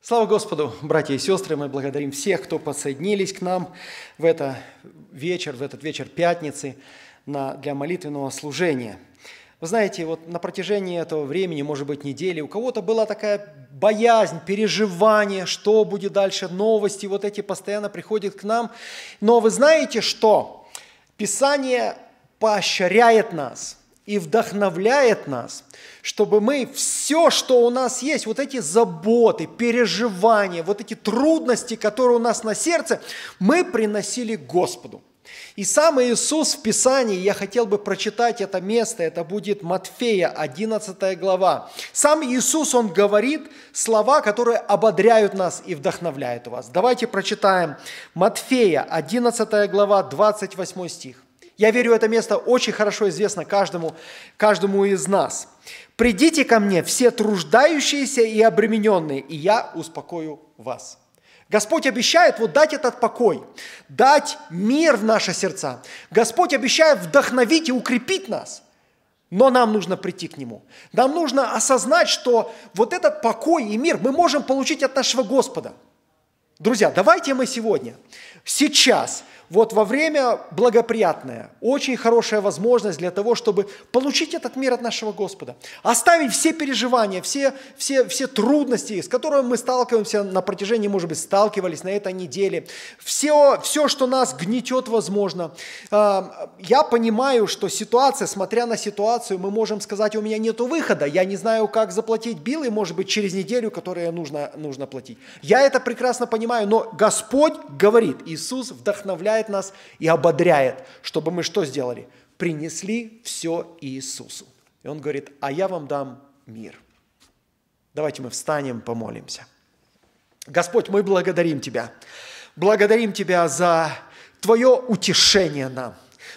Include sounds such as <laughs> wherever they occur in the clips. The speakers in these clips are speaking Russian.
Слава Господу, братья и сестры, мы благодарим всех, кто подсоединились к нам в этот вечер, в этот вечер пятницы на, для молитвенного служения. Вы знаете, вот на протяжении этого времени, может быть, недели, у кого-то была такая боязнь, переживание, что будет дальше, новости, вот эти постоянно приходят к нам. Но вы знаете что? Писание поощряет нас – и вдохновляет нас, чтобы мы все, что у нас есть, вот эти заботы, переживания, вот эти трудности, которые у нас на сердце, мы приносили Господу. И сам Иисус в Писании, я хотел бы прочитать это место, это будет Матфея, 11 глава. Сам Иисус, Он говорит слова, которые ободряют нас и вдохновляют вас. Давайте прочитаем Матфея, 11 глава, 28 стих. Я верю, это место очень хорошо известно каждому, каждому из нас. «Придите ко мне, все труждающиеся и обремененные, и я успокою вас». Господь обещает вот дать этот покой, дать мир в наши сердца. Господь обещает вдохновить и укрепить нас. Но нам нужно прийти к Нему. Нам нужно осознать, что вот этот покой и мир мы можем получить от нашего Господа. Друзья, давайте мы сегодня, сейчас – вот во время благоприятное, очень хорошая возможность для того, чтобы получить этот мир от нашего Господа, оставить все переживания, все, все, все трудности, с которыми мы сталкиваемся на протяжении, может быть, сталкивались на этой неделе, все, все что нас гнетет, возможно. А, я понимаю, что ситуация, смотря на ситуацию, мы можем сказать, у меня нет выхода, я не знаю, как заплатить билы, может быть, через неделю, которые нужно, нужно платить. Я это прекрасно понимаю, но Господь говорит, Иисус вдохновляет утешает нас и ободряет, чтобы мы что сделали? Принесли все Иисусу. И он говорит, а я вам дам мир. Давайте мы встанем, помолимся. Господь, мы благодарим Тебя. Благодарим Тебя за Твое утешение нам.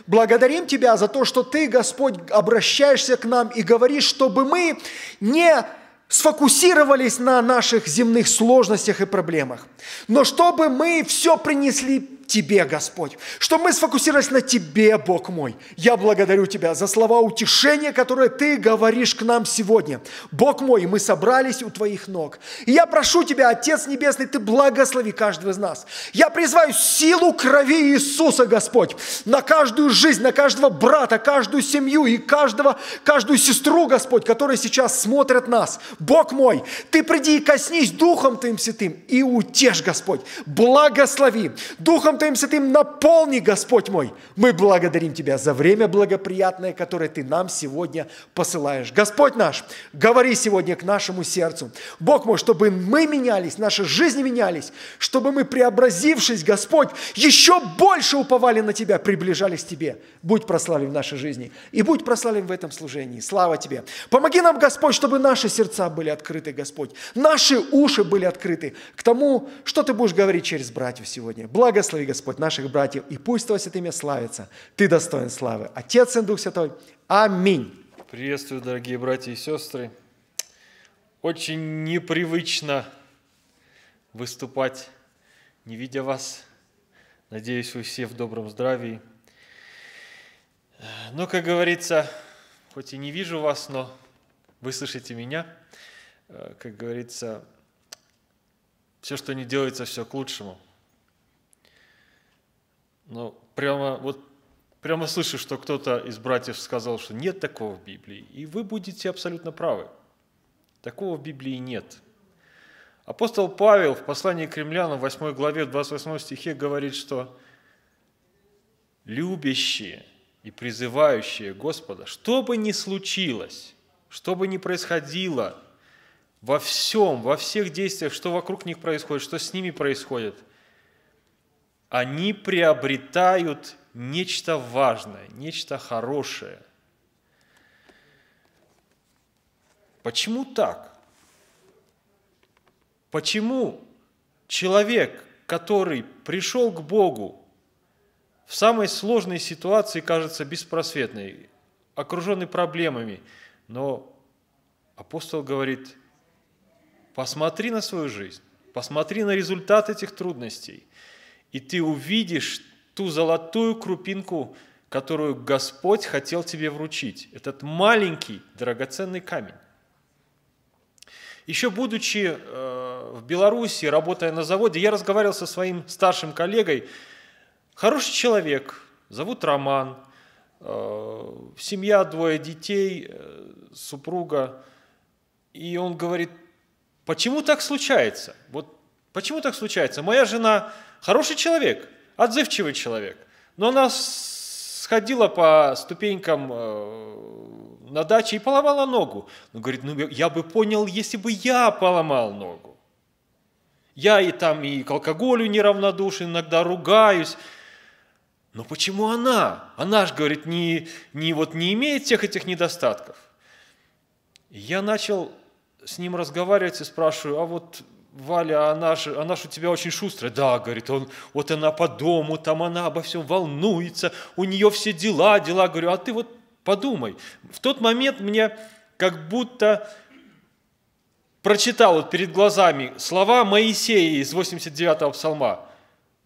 Благодарим Тебя за то, что Ты, Господь, обращаешься к нам и говоришь, чтобы мы не сфокусировались на наших земных сложностях и проблемах, но чтобы мы все принесли Тебе, Господь, чтобы мы сфокусировались на Тебе, Бог мой. Я благодарю Тебя за слова утешения, которые Ты говоришь к нам сегодня. Бог мой, мы собрались у Твоих ног. И я прошу Тебя, Отец Небесный, Ты благослови каждого из нас. Я призываю силу крови Иисуса, Господь, на каждую жизнь, на каждого брата, каждую семью и каждого, каждую сестру, Господь, которые сейчас смотрят нас. Бог мой, Ты приди и коснись Духом Твоим Святым и утешь, Господь. Благослови. Духом путаемся, Ты им наполни, Господь мой. Мы благодарим Тебя за время благоприятное, которое Ты нам сегодня посылаешь. Господь наш, говори сегодня к нашему сердцу. Бог мой, чтобы мы менялись, наши жизни менялись, чтобы мы, преобразившись, Господь, еще больше уповали на Тебя, приближались к Тебе. Будь прославлен в нашей жизни и будь прославлен в этом служении. Слава Тебе. Помоги нам, Господь, чтобы наши сердца были открыты, Господь, наши уши были открыты к тому, что Ты будешь говорить через братьев сегодня. Благослови, Господь, наших братьев, и пусть Твое святое имя славится. Ты достоин славы. Отец и Дух Святой. Аминь. Приветствую, дорогие братья и сестры. Очень непривычно выступать, не видя вас. Надеюсь, вы все в добром здравии. Но, как говорится, хоть и не вижу вас, но вы слышите меня. Э, как говорится, все, что не делается, все к лучшему – ну, прямо вот прямо слышу, что кто-то из братьев сказал, что нет такого в Библии, и вы будете абсолютно правы. Такого в Библии нет. Апостол Павел в послании к римлянам 8 главе 28 стихе говорит, что любящие и призывающие Господа, что бы ни случилось, что бы ни происходило, во всем, во всех действиях, что вокруг них происходит, что с ними происходит – они приобретают нечто важное, нечто хорошее. Почему так? Почему человек, который пришел к Богу в самой сложной ситуации, кажется беспросветной, окруженный проблемами, но апостол говорит, посмотри на свою жизнь, посмотри на результат этих трудностей – и ты увидишь ту золотую крупинку, которую Господь хотел тебе вручить, этот маленький драгоценный камень. Еще будучи э, в Беларуси, работая на заводе, я разговаривал со своим старшим коллегой. Хороший человек, зовут Роман, э, семья, двое детей, э, супруга. И он говорит, почему так случается? Вот почему так случается? Моя жена Хороший человек, отзывчивый человек. Но она сходила по ступенькам э, на даче и поломала ногу. Он ну, говорит, ну я бы понял, если бы я поломал ногу. Я и там и к алкоголю неравнодушен, иногда ругаюсь. Но почему она? Она же, говорит, не, не, вот не имеет всех этих недостатков. Я начал с ним разговаривать и спрашиваю, а вот Валя, она а же, а она же у тебя очень шустрая. Да, говорит он, вот она по дому, там она обо всем волнуется, у нее все дела, дела. Говорю, а ты вот подумай. В тот момент мне как будто прочитал вот перед глазами слова Моисея из 89-го псалма.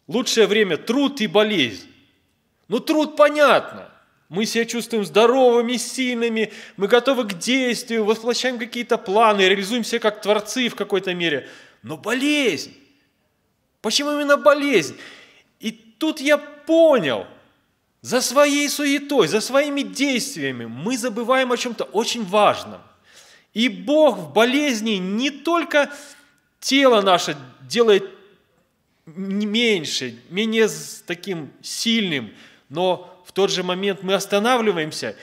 Лучшее время – труд и болезнь. Ну, труд понятно. Мы себя чувствуем здоровыми, сильными, мы готовы к действию, воплощаем какие-то планы, реализуем себя как творцы в какой-то мере – но болезнь. Почему именно болезнь? И тут я понял, за своей суетой, за своими действиями мы забываем о чем-то очень важном. И Бог в болезни не только тело наше делает меньше, менее таким сильным, но в тот же момент мы останавливаемся,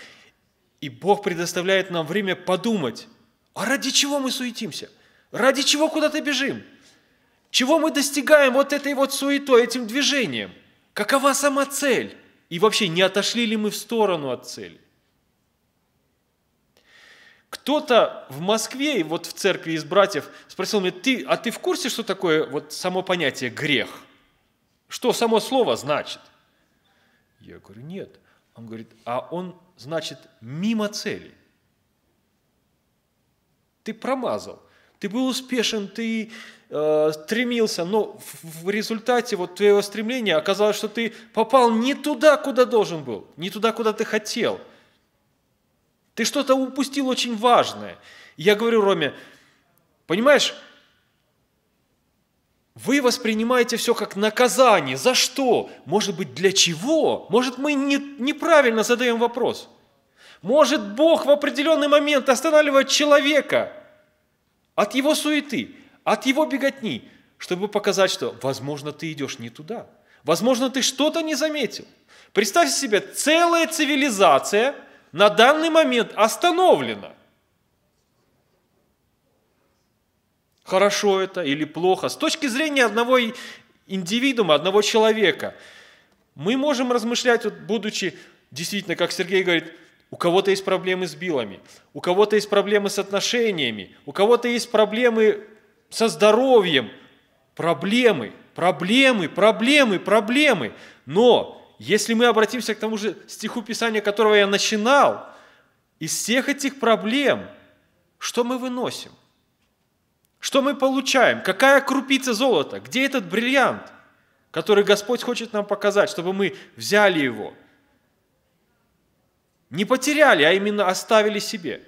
и Бог предоставляет нам время подумать, а ради чего мы суетимся – Ради чего куда-то бежим? Чего мы достигаем вот этой вот суетой, этим движением? Какова сама цель? И вообще, не отошли ли мы в сторону от цели? Кто-то в Москве, вот в церкви из братьев, спросил меня, ты, а ты в курсе, что такое вот само понятие «грех»? Что само слово значит? Я говорю, нет. Он говорит, а он значит мимо цели. Ты промазал – ты был успешен, ты э, стремился, но в, в результате вот твоего стремления оказалось, что ты попал не туда, куда должен был, не туда, куда ты хотел. Ты что-то упустил очень важное. Я говорю Роме, понимаешь, вы воспринимаете все как наказание. За что? Может быть, для чего? Может, мы не, неправильно задаем вопрос. Может, Бог в определенный момент останавливает человека – от его суеты, от его беготни, чтобы показать, что, возможно, ты идешь не туда. Возможно, ты что-то не заметил. Представь себе, целая цивилизация на данный момент остановлена. Хорошо это или плохо. С точки зрения одного индивидуума, одного человека, мы можем размышлять, вот, будучи действительно, как Сергей говорит, у кого-то есть проблемы с билами, у кого-то есть проблемы с отношениями, у кого-то есть проблемы со здоровьем. Проблемы, проблемы, проблемы, проблемы. Но если мы обратимся к тому же стиху Писания, которого я начинал, из всех этих проблем, что мы выносим? Что мы получаем? Какая крупица золота? Где этот бриллиант, который Господь хочет нам показать, чтобы мы взяли его – не потеряли, а именно оставили себе.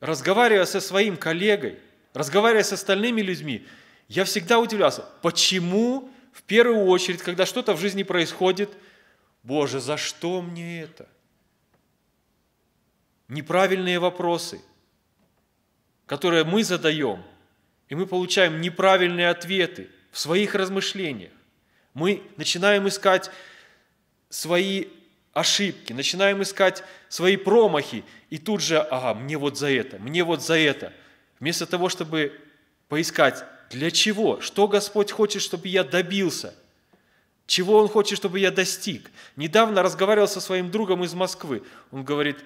Разговаривая со своим коллегой, разговаривая с остальными людьми, я всегда удивлялся, почему в первую очередь, когда что-то в жизни происходит, Боже, за что мне это? Неправильные вопросы, которые мы задаем, и мы получаем неправильные ответы в своих размышлениях. Мы начинаем искать свои ошибки, начинаем искать свои промахи, и тут же, ага, мне вот за это, мне вот за это. Вместо того, чтобы поискать, для чего, что Господь хочет, чтобы я добился, чего Он хочет, чтобы я достиг. Недавно разговаривал со своим другом из Москвы. Он говорит,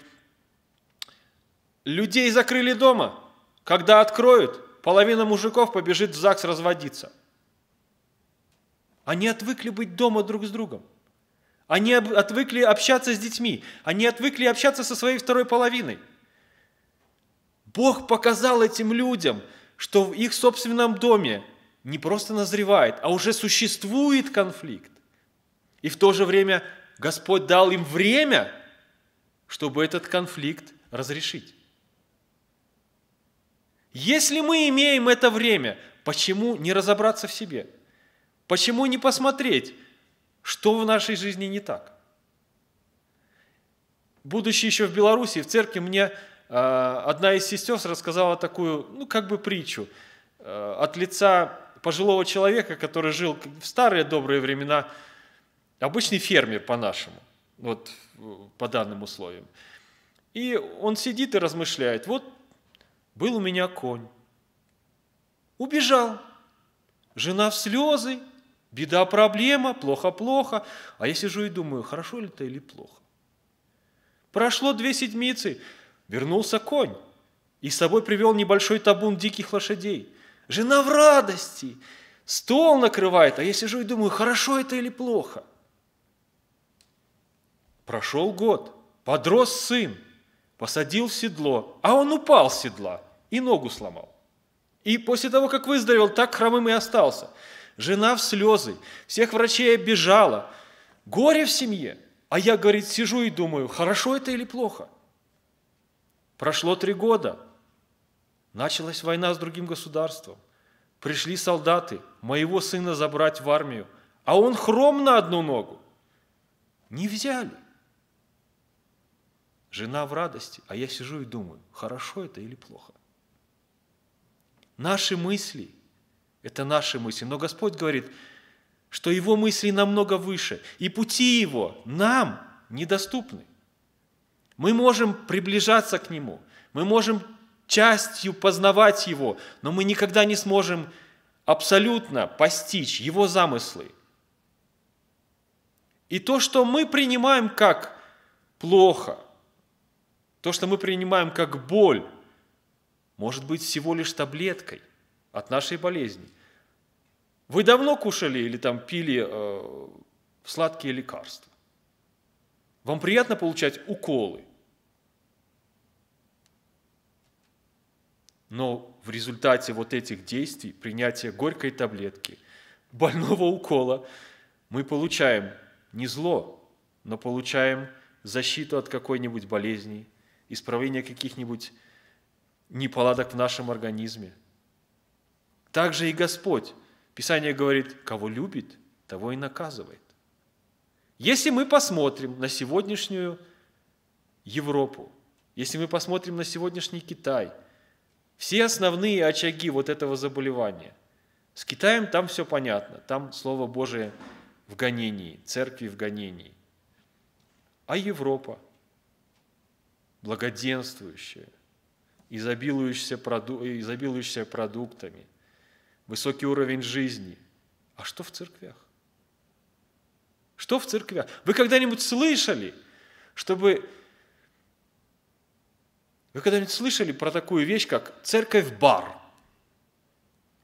людей закрыли дома, когда откроют, половина мужиков побежит в ЗАГС разводиться – они отвыкли быть дома друг с другом. Они отвыкли общаться с детьми. Они отвыкли общаться со своей второй половиной. Бог показал этим людям, что в их собственном доме не просто назревает, а уже существует конфликт. И в то же время Господь дал им время, чтобы этот конфликт разрешить. Если мы имеем это время, почему не разобраться в себе – Почему не посмотреть, что в нашей жизни не так? Будучи еще в Беларуси, в церкви мне а, одна из сестер рассказала такую, ну, как бы притчу а, от лица пожилого человека, который жил в старые добрые времена, обычный фермер по-нашему, вот по данным условиям. И он сидит и размышляет, вот был у меня конь, убежал, жена в слезы, Беда, проблема, плохо-плохо. А я сижу и думаю, хорошо ли это или плохо. Прошло две седмицы, вернулся конь. И с собой привел небольшой табун диких лошадей. Жена в радости, стол накрывает, а я сижу и думаю, хорошо это или плохо. Прошел год, подрос сын, посадил в седло, а он упал с седла и ногу сломал. И после того, как выздоровел, так хромым и остался – жена в слезы, всех врачей обижала, горе в семье. А я, говорит, сижу и думаю, хорошо это или плохо. Прошло три года, началась война с другим государством. Пришли солдаты моего сына забрать в армию, а он хром на одну ногу. Не взяли. Жена в радости, а я сижу и думаю, хорошо это или плохо. Наши мысли – это наши мысли. Но Господь говорит, что Его мысли намного выше, и пути Его нам недоступны. Мы можем приближаться к Нему, мы можем частью познавать Его, но мы никогда не сможем абсолютно постичь Его замыслы. И то, что мы принимаем как плохо, то, что мы принимаем как боль, может быть всего лишь таблеткой от нашей болезни. Вы давно кушали или там пили э, сладкие лекарства? Вам приятно получать уколы? Но в результате вот этих действий, принятия горькой таблетки, <laughs> больного укола, мы получаем не зло, но получаем защиту от какой-нибудь болезни, исправление каких-нибудь неполадок в нашем организме. Также и Господь – Писание говорит, кого любит, того и наказывает. Если мы посмотрим на сегодняшнюю Европу, если мы посмотрим на сегодняшний Китай, все основные очаги вот этого заболевания, с Китаем там все понятно, там Слово Божие в гонении, церкви в гонении. А Европа, благоденствующая, изобилующая, изобилующая продуктами – высокий уровень жизни. А что в церквях? Что в церквях? Вы когда-нибудь слышали, чтобы... Вы когда-нибудь слышали про такую вещь, как церковь-бар?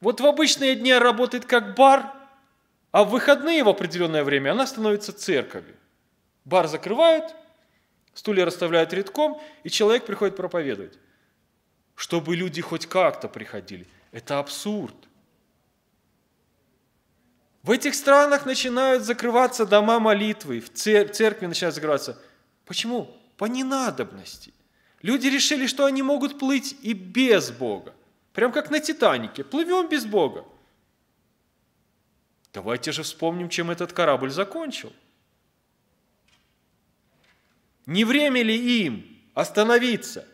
Вот в обычные дни работает как бар, а в выходные в определенное время она становится церковью. Бар закрывают, стулья расставляют редком, и человек приходит проповедовать. Чтобы люди хоть как-то приходили. Это абсурд. В этих странах начинают закрываться дома молитвы, в церкви начинают закрываться. Почему? По ненадобности. Люди решили, что они могут плыть и без Бога. Прям как на Титанике. Плывем без Бога. Давайте же вспомним, чем этот корабль закончил. Не время ли им остановиться,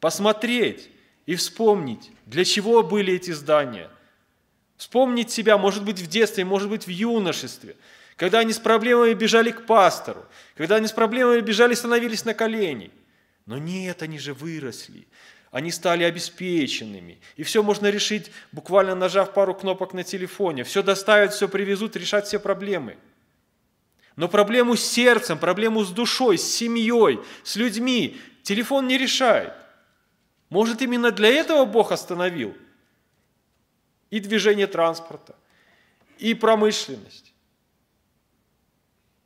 посмотреть и вспомнить, для чего были эти здания – Вспомнить себя, может быть, в детстве, может быть, в юношестве, когда они с проблемами бежали к пастору, когда они с проблемами бежали, становились на колени. Но нет, они же выросли, они стали обеспеченными. И все можно решить, буквально нажав пару кнопок на телефоне. Все доставят, все привезут, решат все проблемы. Но проблему с сердцем, проблему с душой, с семьей, с людьми телефон не решает. Может, именно для этого Бог остановил – и движение транспорта, и промышленность.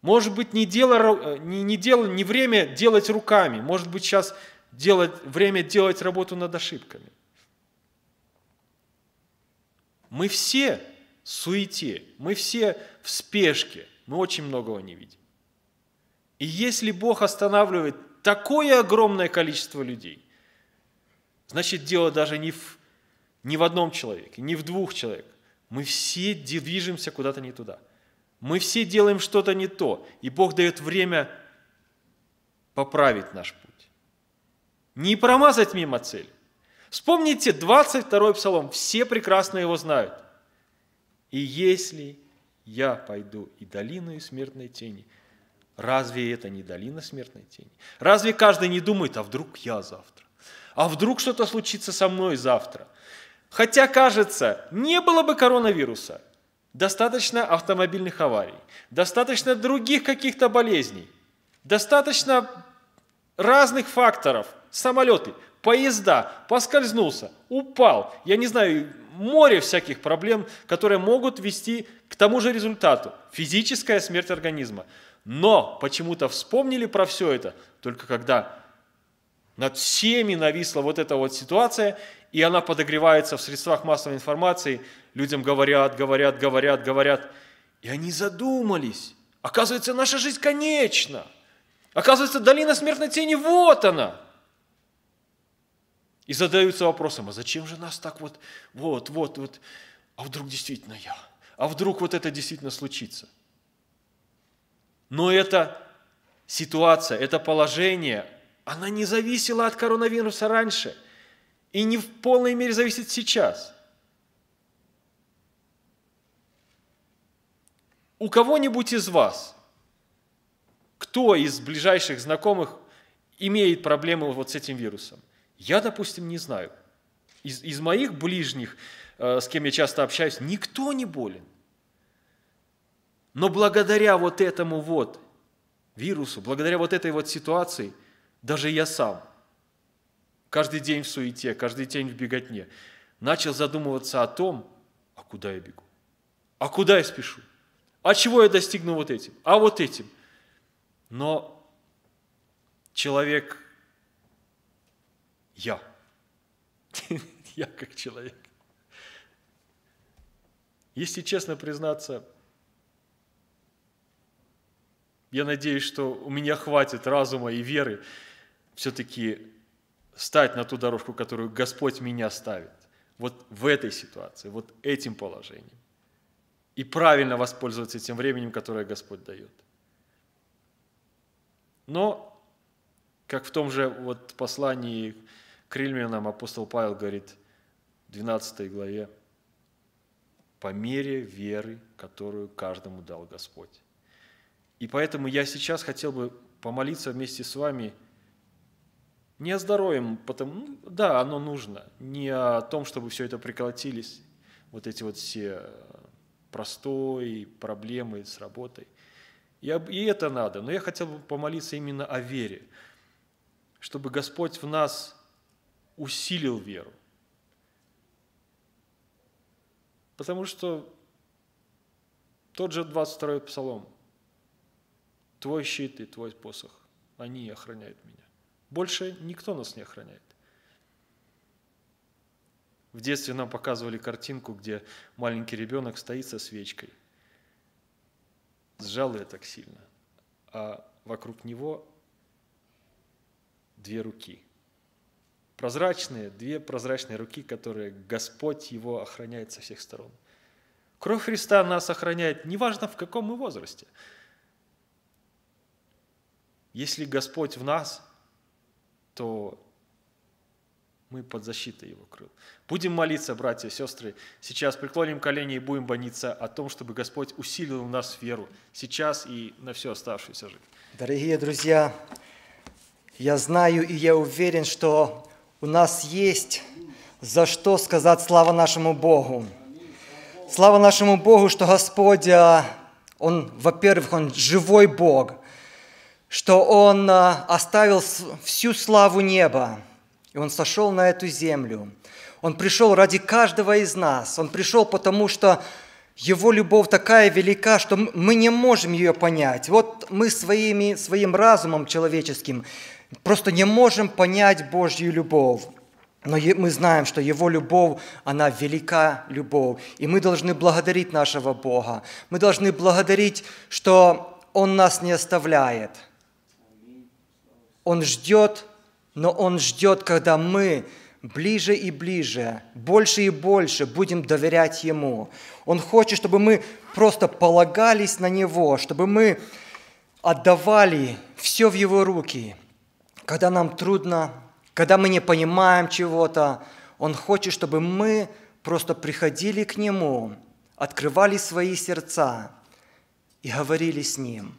Может быть, не, дело, э, не, не, дело, не время делать руками, может быть, сейчас делать, время делать работу над ошибками. Мы все в суете, мы все в спешке, мы очень многого не видим. И если Бог останавливает такое огромное количество людей, значит дело даже не в ни в одном человеке, ни в двух человек. Мы все движемся куда-то не туда. Мы все делаем что-то не то. И Бог дает время поправить наш путь. Не промазать мимо цели. Вспомните 22-й псалом. Все прекрасно его знают. И если я пойду и долину и смертной тени, разве это не долина смертной тени? Разве каждый не думает, а вдруг я завтра? А вдруг что-то случится со мной завтра? Хотя, кажется, не было бы коронавируса, достаточно автомобильных аварий, достаточно других каких-то болезней, достаточно разных факторов. Самолеты, поезда, поскользнулся, упал, я не знаю, море всяких проблем, которые могут вести к тому же результату – физическая смерть организма. Но почему-то вспомнили про все это, только когда над всеми нависла вот эта вот ситуация, и она подогревается в средствах массовой информации, людям говорят, говорят, говорят, говорят, и они задумались. Оказывается, наша жизнь конечна. Оказывается, долина смертной тени, вот она. И задаются вопросом, а зачем же нас так вот, вот, вот, вот, а вдруг действительно я? А вдруг вот это действительно случится? Но эта ситуация, это положение, она не зависела от коронавируса раньше – и не в полной мере зависит сейчас. У кого-нибудь из вас, кто из ближайших знакомых имеет проблемы вот с этим вирусом? Я, допустим, не знаю. Из, из моих ближних, э, с кем я часто общаюсь, никто не болен. Но благодаря вот этому вот вирусу, благодаря вот этой вот ситуации, даже я сам – каждый день в суете, каждый день в беготне, начал задумываться о том, а куда я бегу, а куда я спешу, а чего я достигну вот этим, а вот этим. Но человек я. <laughs> Я как человек. Если честно признаться, я надеюсь, что у меня хватит разума и веры все-таки встать на ту дорожку, которую Господь меня ставит. Вот в этой ситуации, вот этим положением. И правильно воспользоваться тем временем, которое Господь дает. Но, как в том же вот послании к Римлянам апостол Павел говорит в 12 главе, по мере веры, которую каждому дал Господь. И поэтому я сейчас хотел бы помолиться вместе с вами – не о здоровье, потому, ну, да, оно нужно. Не о том, чтобы все это приколотились, вот эти вот все э, простой, проблемы с работой. Я, и это надо. Но я хотел бы помолиться именно о вере, чтобы Господь в нас усилил веру. Потому что тот же 22-й псалом, «Твой щит и твой посох, они охраняют меня». Больше никто нас не охраняет. В детстве нам показывали картинку, где маленький ребенок стоит со свечкой. Сжал ее так сильно, а вокруг него две руки. Прозрачные, две прозрачные руки, которые Господь его охраняет со всех сторон. Кровь Христа нас охраняет, неважно в каком мы возрасте. Если Господь в нас, то мы под защитой Его крыл. Будем молиться, братья и сестры. Сейчас преклоним колени и будем бониться о том, чтобы Господь усилил нас в веру сейчас и на всю оставшуюся жизнь. Дорогие друзья, я знаю и я уверен, что у нас есть за что сказать слава нашему Богу. Слава нашему Богу, что Господь, а, Он, во-первых, Он живой Бог – что Он а, оставил всю славу неба, и Он сошел на эту землю. Он пришел ради каждого из нас. Он пришел потому, что его любовь такая велика, что мы не можем ее понять. Вот мы своими, своим разумом человеческим просто не можем понять Божью любовь. Но мы знаем, что Его любовь, она велика любовь. И мы должны благодарить нашего Бога. Мы должны благодарить, что Он нас не оставляет – он ждет, но Он ждет, когда мы ближе и ближе, больше и больше будем доверять Ему. Он хочет, чтобы мы просто полагались на Него, чтобы мы отдавали все в Его руки. Когда нам трудно, когда мы не понимаем чего-то, Он хочет, чтобы мы просто приходили к Нему, открывали свои сердца и говорили с Ним.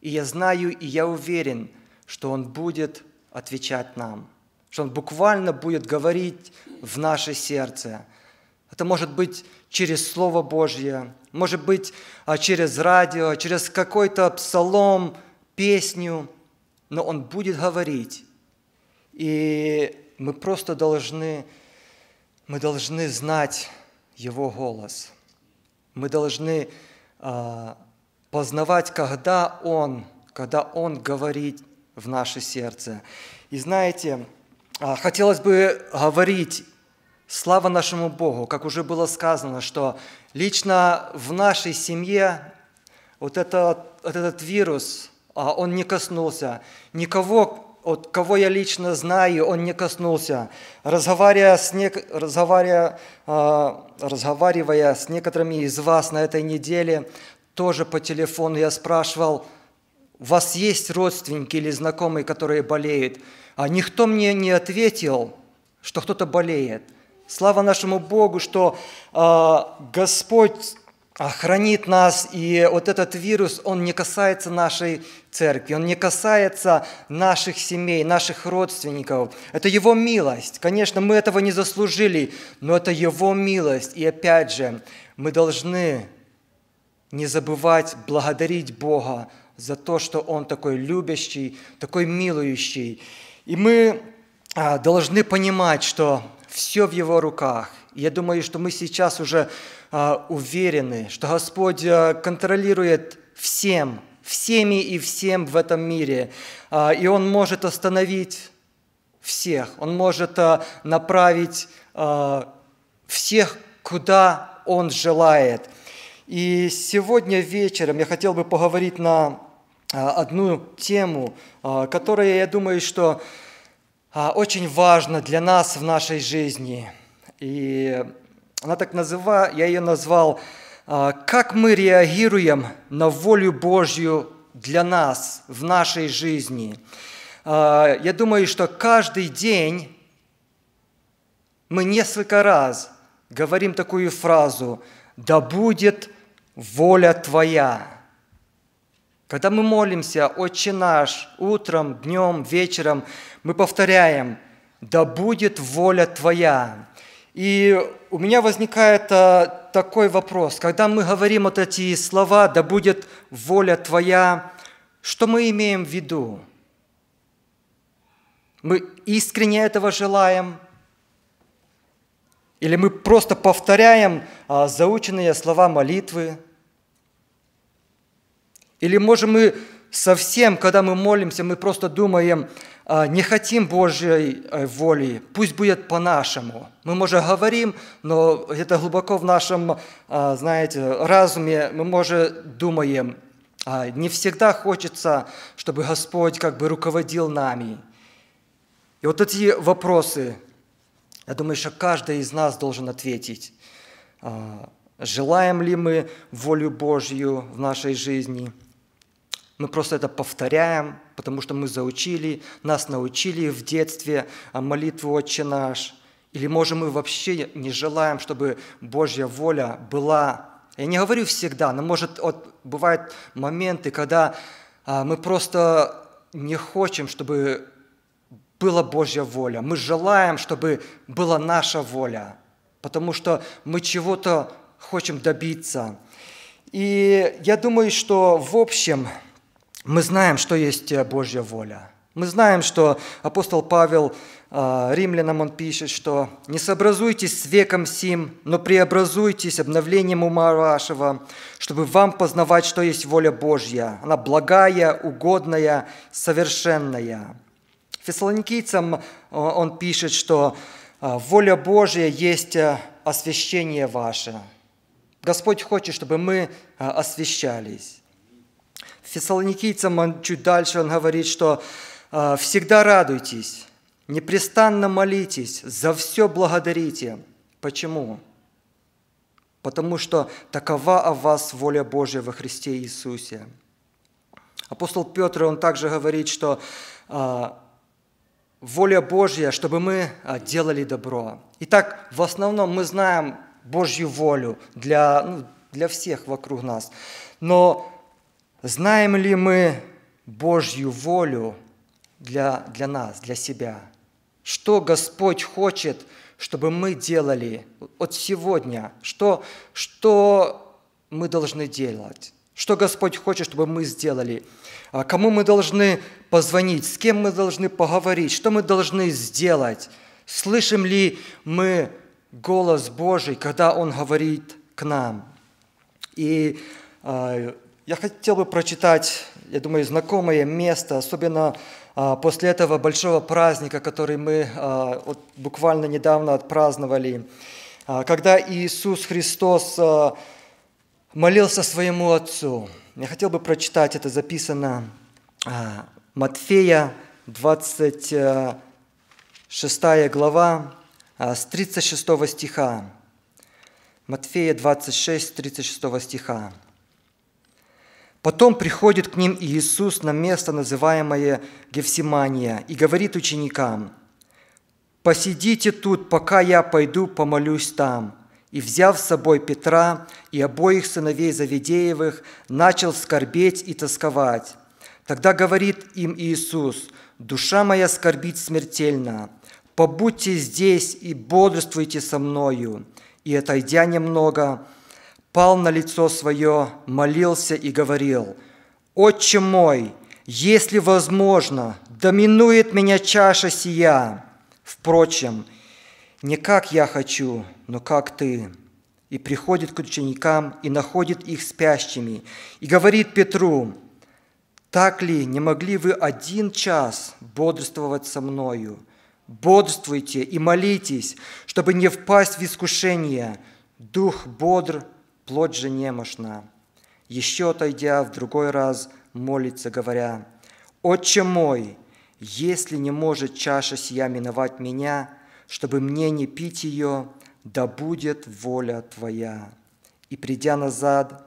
И я знаю, и я уверен, что Он будет отвечать нам, что Он буквально будет говорить в наше сердце. Это может быть через Слово Божье, может быть а, через радио, через какой-то псалом, песню, но Он будет говорить. И мы просто должны, мы должны знать Его голос. Мы должны а, познавать, когда Он, когда Он говорит в наше сердце. И знаете, а, хотелось бы говорить Слава нашему Богу, как уже было сказано, что лично в нашей семье вот этот, вот этот вирус, а, он не коснулся. Никого, от кого я лично знаю, он не коснулся. Разговаривая с, не, разговаривая, а, разговаривая с некоторыми из вас на этой неделе, тоже по телефону я спрашивал – у вас есть родственники или знакомые, которые болеют, а никто мне не ответил, что кто-то болеет. Слава нашему Богу, что э, Господь хранит нас, и вот этот вирус, он не касается нашей церкви, он не касается наших семей, наших родственников. Это Его милость. Конечно, мы этого не заслужили, но это Его милость. И опять же, мы должны не забывать благодарить Бога за то, что Он такой любящий, такой милующий. И мы а, должны понимать, что все в Его руках. Я думаю, что мы сейчас уже а, уверены, что Господь а, контролирует всем, всеми и всем в этом мире. И Он может остановить всех, Он может направить всех, куда Он желает. И сегодня вечером я хотел бы поговорить на а, одну тему, а, которая, я думаю, что а, очень важна для нас в нашей жизни. И она так называ, я ее назвал «Как мы реагируем на волю Божью для нас в нашей жизни?» Я думаю, что каждый день мы несколько раз говорим такую фразу «Да будет воля Твоя». Когда мы молимся «Отче наш» утром, днем, вечером, мы повторяем «Да будет воля Твоя». И у меня возникает э, такой вопрос, когда мы говорим вот эти слова «Да будет воля Твоя», что мы имеем в виду? Мы искренне этого желаем? Или мы просто повторяем э, заученные слова молитвы – или, можем мы совсем, когда мы молимся, мы просто думаем, «А, не хотим Божьей э, воли, пусть будет по-нашему. Мы, может, говорим, но это глубоко в нашем, а, знаете, разуме, мы, может, думаем, «А, не всегда хочется, чтобы Господь как бы руководил нами. И вот эти вопросы, я думаю, что каждый из нас должен ответить. Желаем ли мы волю Божью в нашей жизни – мы просто это повторяем, потому что мы заучили, нас научили в детстве а, молитву «Отче наш». Или, может, мы вообще не желаем, чтобы Божья воля была. Я не говорю всегда, но, может, вот бывают моменты, когда а, мы просто не хотим, чтобы была Божья воля. Мы желаем, чтобы была наша воля, потому что мы чего-то хотим добиться. И я думаю, что в общем мы знаем, что есть э, Божья воля. Мы знаем, что апостол Павел э, римлянам он пишет, что «Не сообразуйтесь с веком сим, но преобразуйтесь обновлением ума вашего, чтобы вам познавать, что есть воля Божья. Она благая, угодная, совершенная». Фессалоникийцам э, он пишет, что «Воля Божья есть освящение ваше». Господь хочет, чтобы мы освящались. Фессалоникийцам он чуть дальше он говорит, что а, «всегда радуйтесь, непрестанно молитесь, за все благодарите». Почему? Потому что такова о вас воля Божия во Христе Иисусе. Апостол Петр, он также говорит, что а, воля Божья, чтобы мы а, делали добро. Итак, в основном мы знаем Божью волю для, ну, для всех вокруг нас. Но Знаем ли мы Божью волю для, для нас, для себя? Что Господь хочет, чтобы мы делали от сегодня? Что, что мы должны делать? Что Господь хочет, чтобы мы сделали? А кому мы должны позвонить? С кем мы должны поговорить? Что мы должны сделать? Слышим ли мы голос Божий, когда Он говорит к нам? И а, я хотел бы прочитать, я думаю, знакомое место, особенно а, после этого большого праздника, который мы а, буквально недавно отпраздновали, а, когда Иисус Христос молился своему Отцу. Я хотел бы прочитать, это записано Матфея, 26 глава, с 36 стиха. Матфея 26, 36 стиха. Потом приходит к ним Иисус на место, называемое Гефсимания, и говорит ученикам, «Посидите тут, пока я пойду помолюсь там». И, взяв с собой Петра и обоих сыновей Завидеевых, начал скорбеть и тосковать. Тогда говорит им Иисус, «Душа моя скорбит смертельно, побудьте здесь и бодрствуйте со мною». И, отойдя немного, пал на лицо свое, молился и говорил, «Отче мой, если возможно, доминует меня чаша сия. Впрочем, не как я хочу, но как ты». И приходит к ученикам и находит их спящими, и говорит Петру, «Так ли не могли вы один час бодрствовать со мною? Бодрствуйте и молитесь, чтобы не впасть в искушение. Дух бодр, плоть же немощна. Еще отойдя в другой раз, молится, говоря, «Отче мой, если не может чаша сия миновать меня, чтобы мне не пить ее, да будет воля Твоя». И придя назад,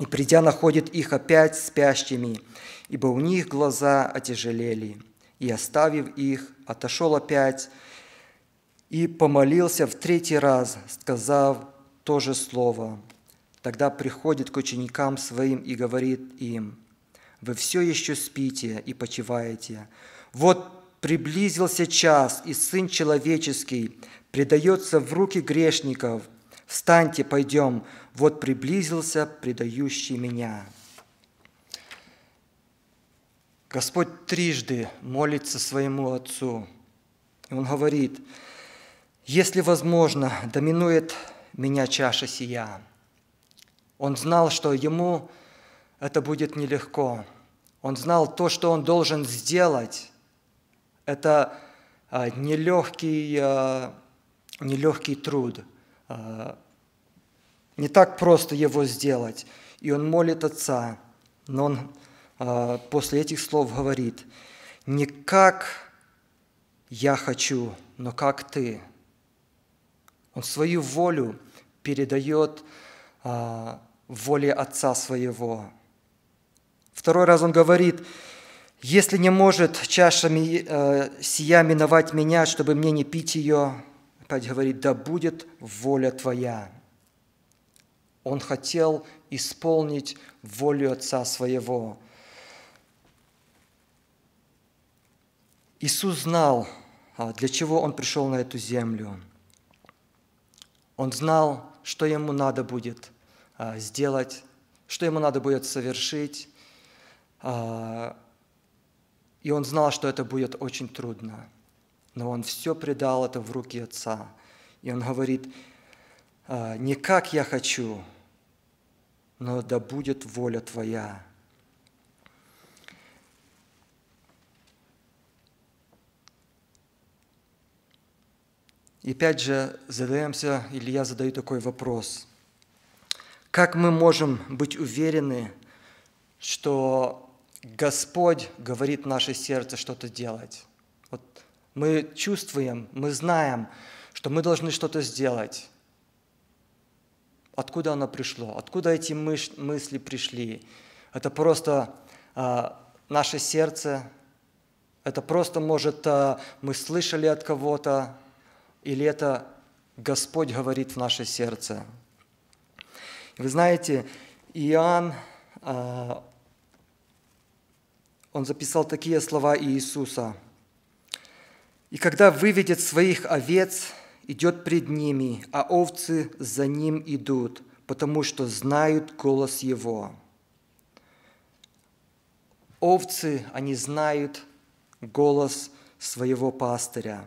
и придя находит их опять спящими, ибо у них глаза отяжелели. И оставив их, отошел опять и помолился в третий раз, сказав то же слово. Тогда приходит к ученикам своим и говорит им, «Вы все еще спите и почиваете. Вот приблизился час, и Сын Человеческий предается в руки грешников. Встаньте, пойдем, вот приблизился предающий меня». Господь трижды молится своему Отцу. И Он говорит, «Если возможно, доминует меня чаша сия». Он знал, что ему это будет нелегко. Он знал то, что он должен сделать. Это а, нелегкий, а, нелегкий труд. А, не так просто его сделать. И он молит Отца, но он после этих слов говорит, «Не как я хочу, но как ты». Он свою волю передает в воле Отца Своего. Второй раз он говорит, «Если не может чашами э, сия миновать меня, чтобы мне не пить ее, опять говорит, да будет воля Твоя». Он хотел исполнить волю Отца Своего. Иисус знал, а, для чего Он пришел на эту землю. Он знал, что Ему надо будет – а, сделать, что ему надо будет совершить. А, и он знал, что это будет очень трудно. Но он все предал это в руки отца. И он говорит, «А, не как я хочу, но да будет воля твоя. И опять же задаемся, или я задаю такой вопрос – как мы можем быть уверены, что Господь говорит наше сердце что-то делать? Вот мы чувствуем, мы знаем, что мы должны что-то сделать. Откуда оно пришло? Откуда эти мысли пришли? Это просто э, наше сердце, это просто, может, э, мы слышали от кого-то, или это Господь говорит в наше сердце. Вы знаете, Иоанн, а, он записал такие слова Иисуса. «И когда выведет своих овец, идет пред ними, а овцы за ним идут, потому что знают голос его». Овцы, они знают голос своего пастыря.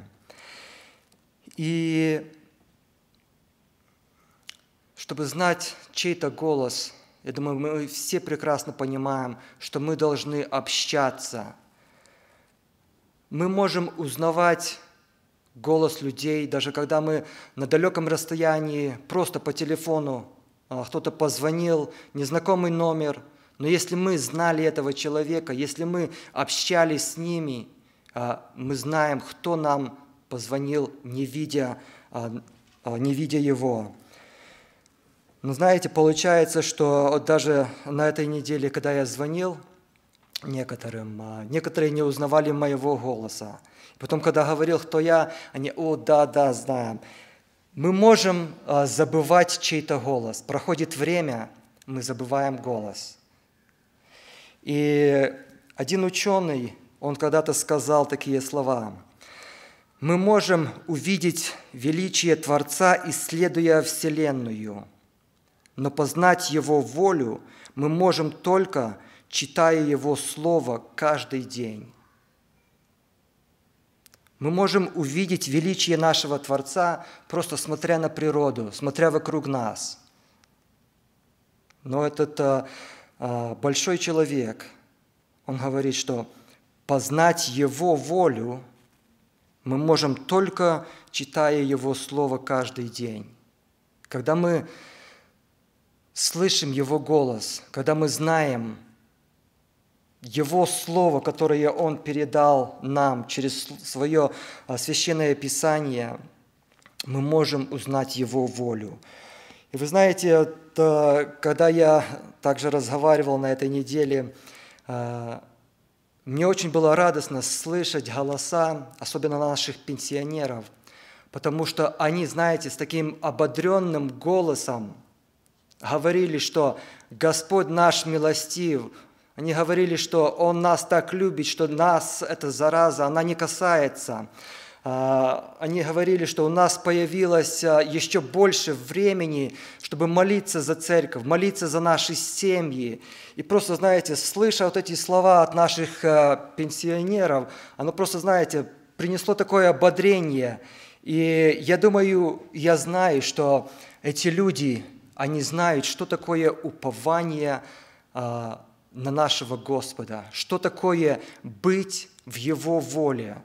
И чтобы знать чей-то голос, я думаю, мы все прекрасно понимаем, что мы должны общаться. Мы можем узнавать голос людей, даже когда мы на далеком расстоянии, просто по телефону а, кто-то позвонил, незнакомый номер. Но если мы знали этого человека, если мы общались с ними, а, мы знаем, кто нам позвонил, не видя, а, не видя его. Но знаете, получается, что вот даже на этой неделе, когда я звонил некоторым, а, некоторые не узнавали моего голоса. Потом, когда говорил, кто я, они, о, да, да, знаем. Мы можем а, забывать чей-то голос. Проходит время, мы забываем голос. И один ученый, он когда-то сказал такие слова. Мы можем увидеть величие Творца, исследуя Вселенную – но познать Его волю мы можем только, читая Его Слово каждый день. Мы можем увидеть величие нашего Творца, просто смотря на природу, смотря вокруг нас. Но этот а, а большой человек, он говорит, что познать Его волю мы можем только читая Его Слово каждый день. Когда мы слышим Его голос, когда мы знаем Его Слово, которое Он передал нам через свое а, священное Писание, мы можем узнать Его волю. И вы знаете, когда я также разговаривал на этой неделе, а, мне очень было радостно слышать голоса, особенно наших пенсионеров, потому что они, знаете, с таким ободренным голосом – говорили, что Господь наш милостив. Они говорили, что Он нас так любит, что нас эта зараза, она не касается. А, они говорили, что у нас появилось а, еще больше времени, чтобы молиться за церковь, молиться за наши семьи. И просто, знаете, слыша вот эти слова от наших а, пенсионеров, оно просто, знаете, принесло такое ободрение. И я думаю, я знаю, что эти люди, они знают, что такое упование а, на нашего Господа, что такое быть в Его воле,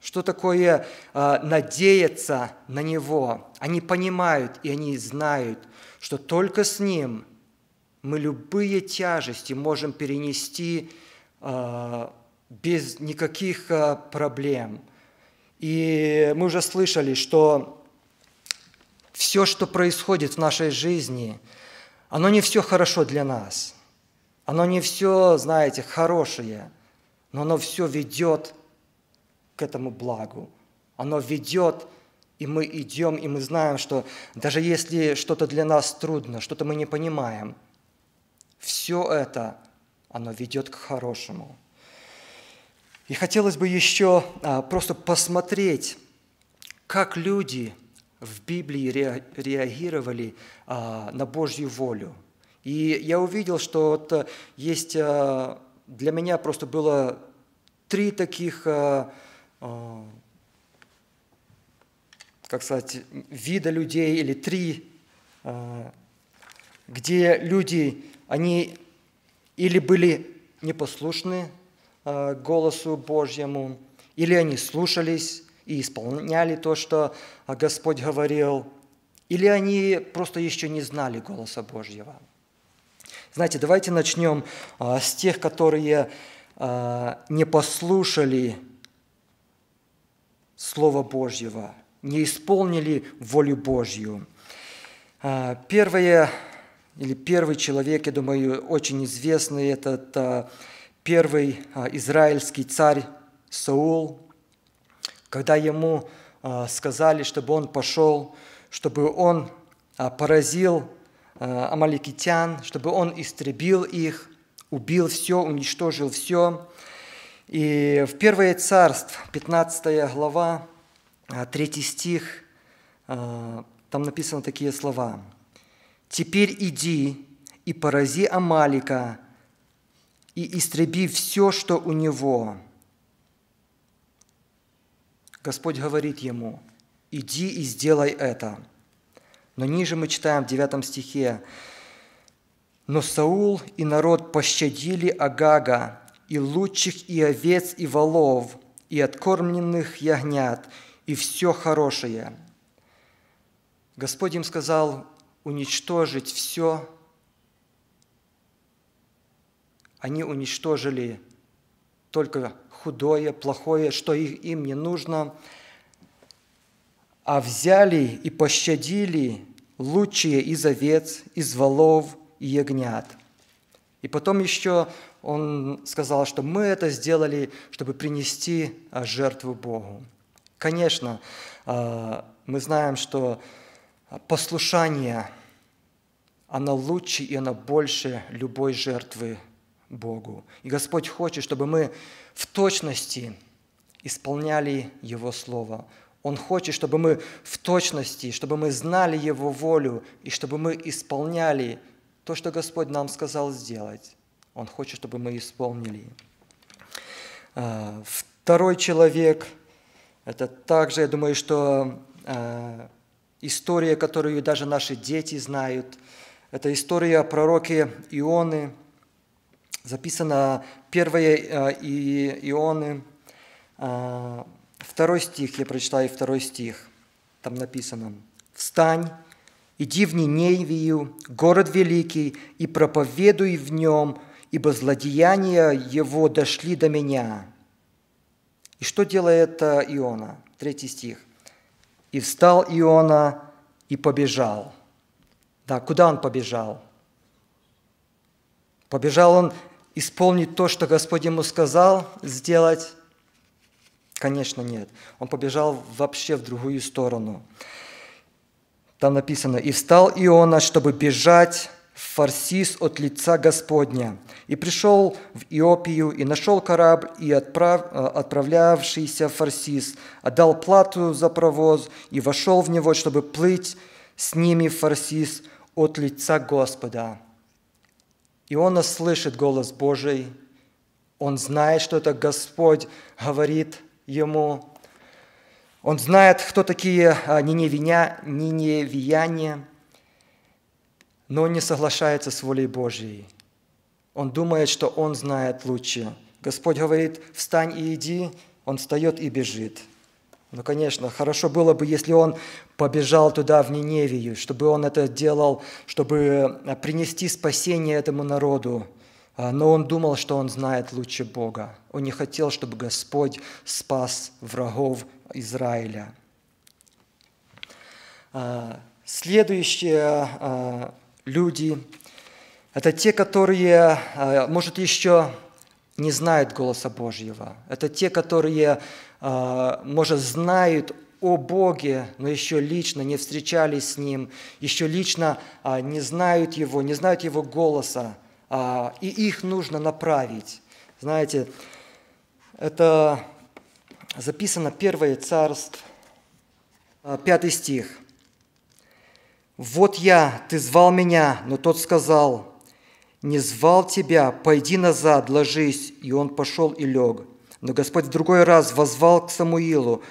что такое а, надеяться на Него. Они понимают и они знают, что только с Ним мы любые тяжести можем перенести а, без никаких проблем. И мы уже слышали, что все, что происходит в нашей жизни, оно не все хорошо для нас. Оно не все, знаете, хорошее, но оно все ведет к этому благу. Оно ведет и мы идем, и мы знаем, что даже если что-то для нас трудно, что-то мы не понимаем, все это, оно ведет к хорошему. И хотелось бы еще а, просто посмотреть, как люди – в Библии реагировали а, на Божью волю. И я увидел, что вот э, есть э, для меня просто было три таких, э, как сказать, вида людей или три, где люди, они или были непослушны голосу Божьему, или они слушались, и исполняли то, что а, Господь говорил, или они просто еще не знали голоса Божьего. Знаете, давайте начнем а, с тех, которые а, не послушали Слова Божьего, не исполнили волю Божью. Первое, или первый человек, я думаю, очень известный, этот первый израильский царь Саул, когда ему а, сказали, чтобы он пошел, чтобы он а, поразил а, амаликитян, чтобы он истребил их, убил все, уничтожил все. И в Первое царство, 15 глава, 3 стих, там написаны такие слова. «Теперь иди и порази Амалика, и истреби все, что у него, Господь говорит ему, «Иди и сделай это». Но ниже мы читаем в 9 стихе, «Но Саул и народ пощадили Агага, и лучших, и овец, и волов, и откормленных ягнят, и все хорошее». Господь им сказал уничтожить все. Они уничтожили только худое, плохое, что им не нужно, а взяли и пощадили лучшие из овец, из волов и ягнят. И потом еще он сказал, что мы это сделали, чтобы принести а, жертву Богу. Конечно, а, мы знаем, что а, послушание, оно лучше и оно больше любой жертвы Богу. И Господь хочет, чтобы мы в точности исполняли Его Слово. Он хочет, чтобы мы в точности, чтобы мы знали Его волю и чтобы мы исполняли то, что Господь нам сказал сделать. Он хочет, чтобы мы исполнили. А, второй человек, это также, я думаю, что а, история, которую даже наши дети знают, это история о пророке Ионы – записано 1 Ионы, 2 стих, я прочитаю 2 стих, там написано «Встань, иди в Ниневию, город великий, и проповедуй в нем, ибо злодеяния его дошли до меня». И что делает э, Иона? Третий стих. «И встал Иона и побежал». Да, куда он побежал? Побежал он исполнить то, что Господь ему сказал сделать? Конечно, нет. Он побежал вообще в другую сторону. Там написано, «И встал Иона, чтобы бежать в Фарсис от лица Господня, и пришел в Иопию, и нашел корабль, и отправ... Э, отправлявшийся в Фарсис, отдал плату за провоз, и вошел в него, чтобы плыть с ними в Фарсис от лица Господа». И он услышит голос Божий, он знает, что это Господь говорит ему, он знает, кто такие а, ниневия, ниневияне, но он не соглашается с волей Божьей. Он думает, что он знает лучше. Господь говорит, встань и иди, он встает и бежит. Ну, конечно, хорошо было бы, если он побежал туда, в Ниневию, чтобы он это делал, чтобы э, принести спасение этому народу. А, но он думал, что он знает лучше Бога. Он не хотел, чтобы Господь спас врагов Израиля. А, следующие а, люди – это те, которые, может, еще не знают голоса Божьего. Это те, которые, может, знают о Боге, но еще лично не встречались с Ним, еще лично а, не знают Его, не знают Его голоса, а, и их нужно направить. Знаете, это записано 1 Царств, 5 стих. «Вот я, ты звал меня, но тот сказал, не звал тебя, пойди назад, ложись». И он пошел и лег. Но Господь в другой раз возвал к Самуилу,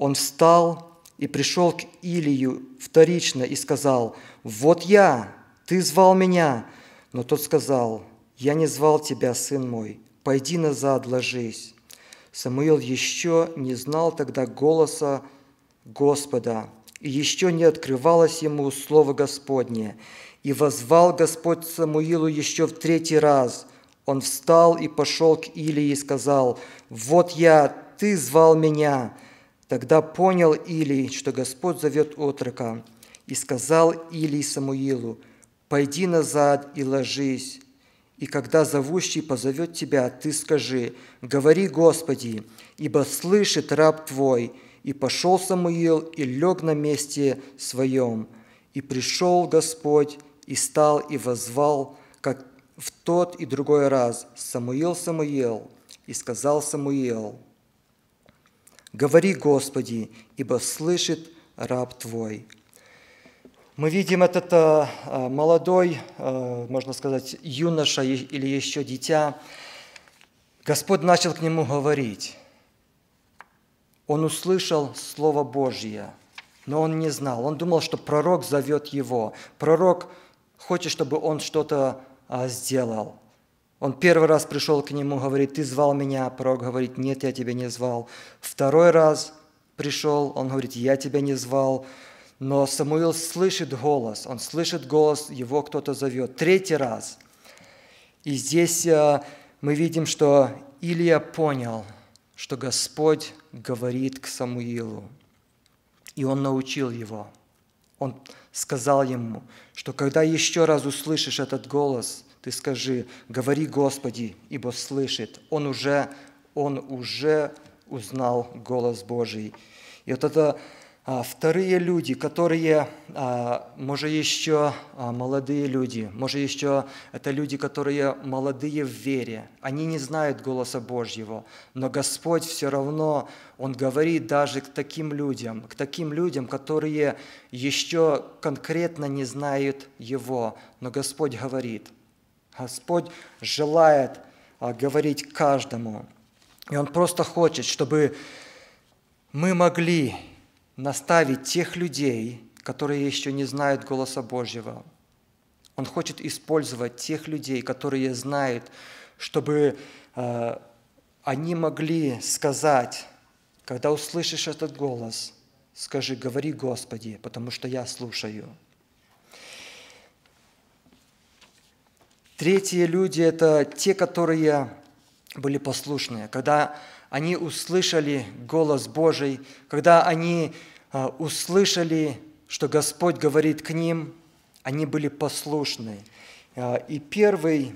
он встал и пришел к Илию вторично и сказал, «Вот я, ты звал меня». Но тот сказал, «Я не звал тебя, сын мой, пойди назад, ложись». Самуил еще не знал тогда голоса Господа, и еще не открывалось ему слово Господне. И возвал Господь Самуилу еще в третий раз. Он встал и пошел к Илии и сказал, «Вот я, ты звал меня». Тогда понял Илий, что Господь зовет отрока, и сказал Илий Самуилу, «Пойди назад и ложись, и когда зовущий позовет тебя, ты скажи, говори Господи, ибо слышит раб твой». И пошел Самуил и лег на месте своем. И пришел Господь, и стал, и возвал, как в тот и другой раз, Самуил, Самуил, и сказал Самуил – Говори, Господи, ибо слышит раб Твой. Мы видим этот э, э, молодой, э, можно сказать, юноша или еще дитя. Господь начал к нему говорить. Он услышал Слово Божье, но он не знал. Он думал, что пророк зовет его. Пророк хочет, чтобы он что-то сделал. Он первый раз пришел к нему, говорит, ты звал меня. Пророк говорит, нет, я тебя не звал. Второй раз пришел, он говорит, я тебя не звал. Но Самуил слышит голос, он слышит голос, его кто-то зовет. Третий раз. И здесь э, мы видим, что Илия понял, что Господь говорит к Самуилу. И он научил его. Он сказал ему, что когда еще раз услышишь этот голос – ты скажи, говори Господи, ибо слышит. Он уже, он уже узнал голос Божий. И вот это а, вторые люди, которые, а, может, еще а, молодые люди, может, еще это люди, которые молодые в вере, они не знают голоса Божьего, но Господь все равно, Он говорит даже к таким людям, к таким людям, которые еще конкретно не знают Его, но Господь говорит – Господь желает а, говорить каждому. И Он просто хочет, чтобы мы могли наставить тех людей, которые еще не знают голоса Божьего. Он хочет использовать тех людей, которые знают, чтобы э, они могли сказать, когда услышишь этот голос, скажи, говори Господи, потому что я слушаю. Третьи люди – это те, которые были послушные, когда они услышали голос Божий, когда они э, услышали, что Господь говорит к ним, они были послушны. Э, и первый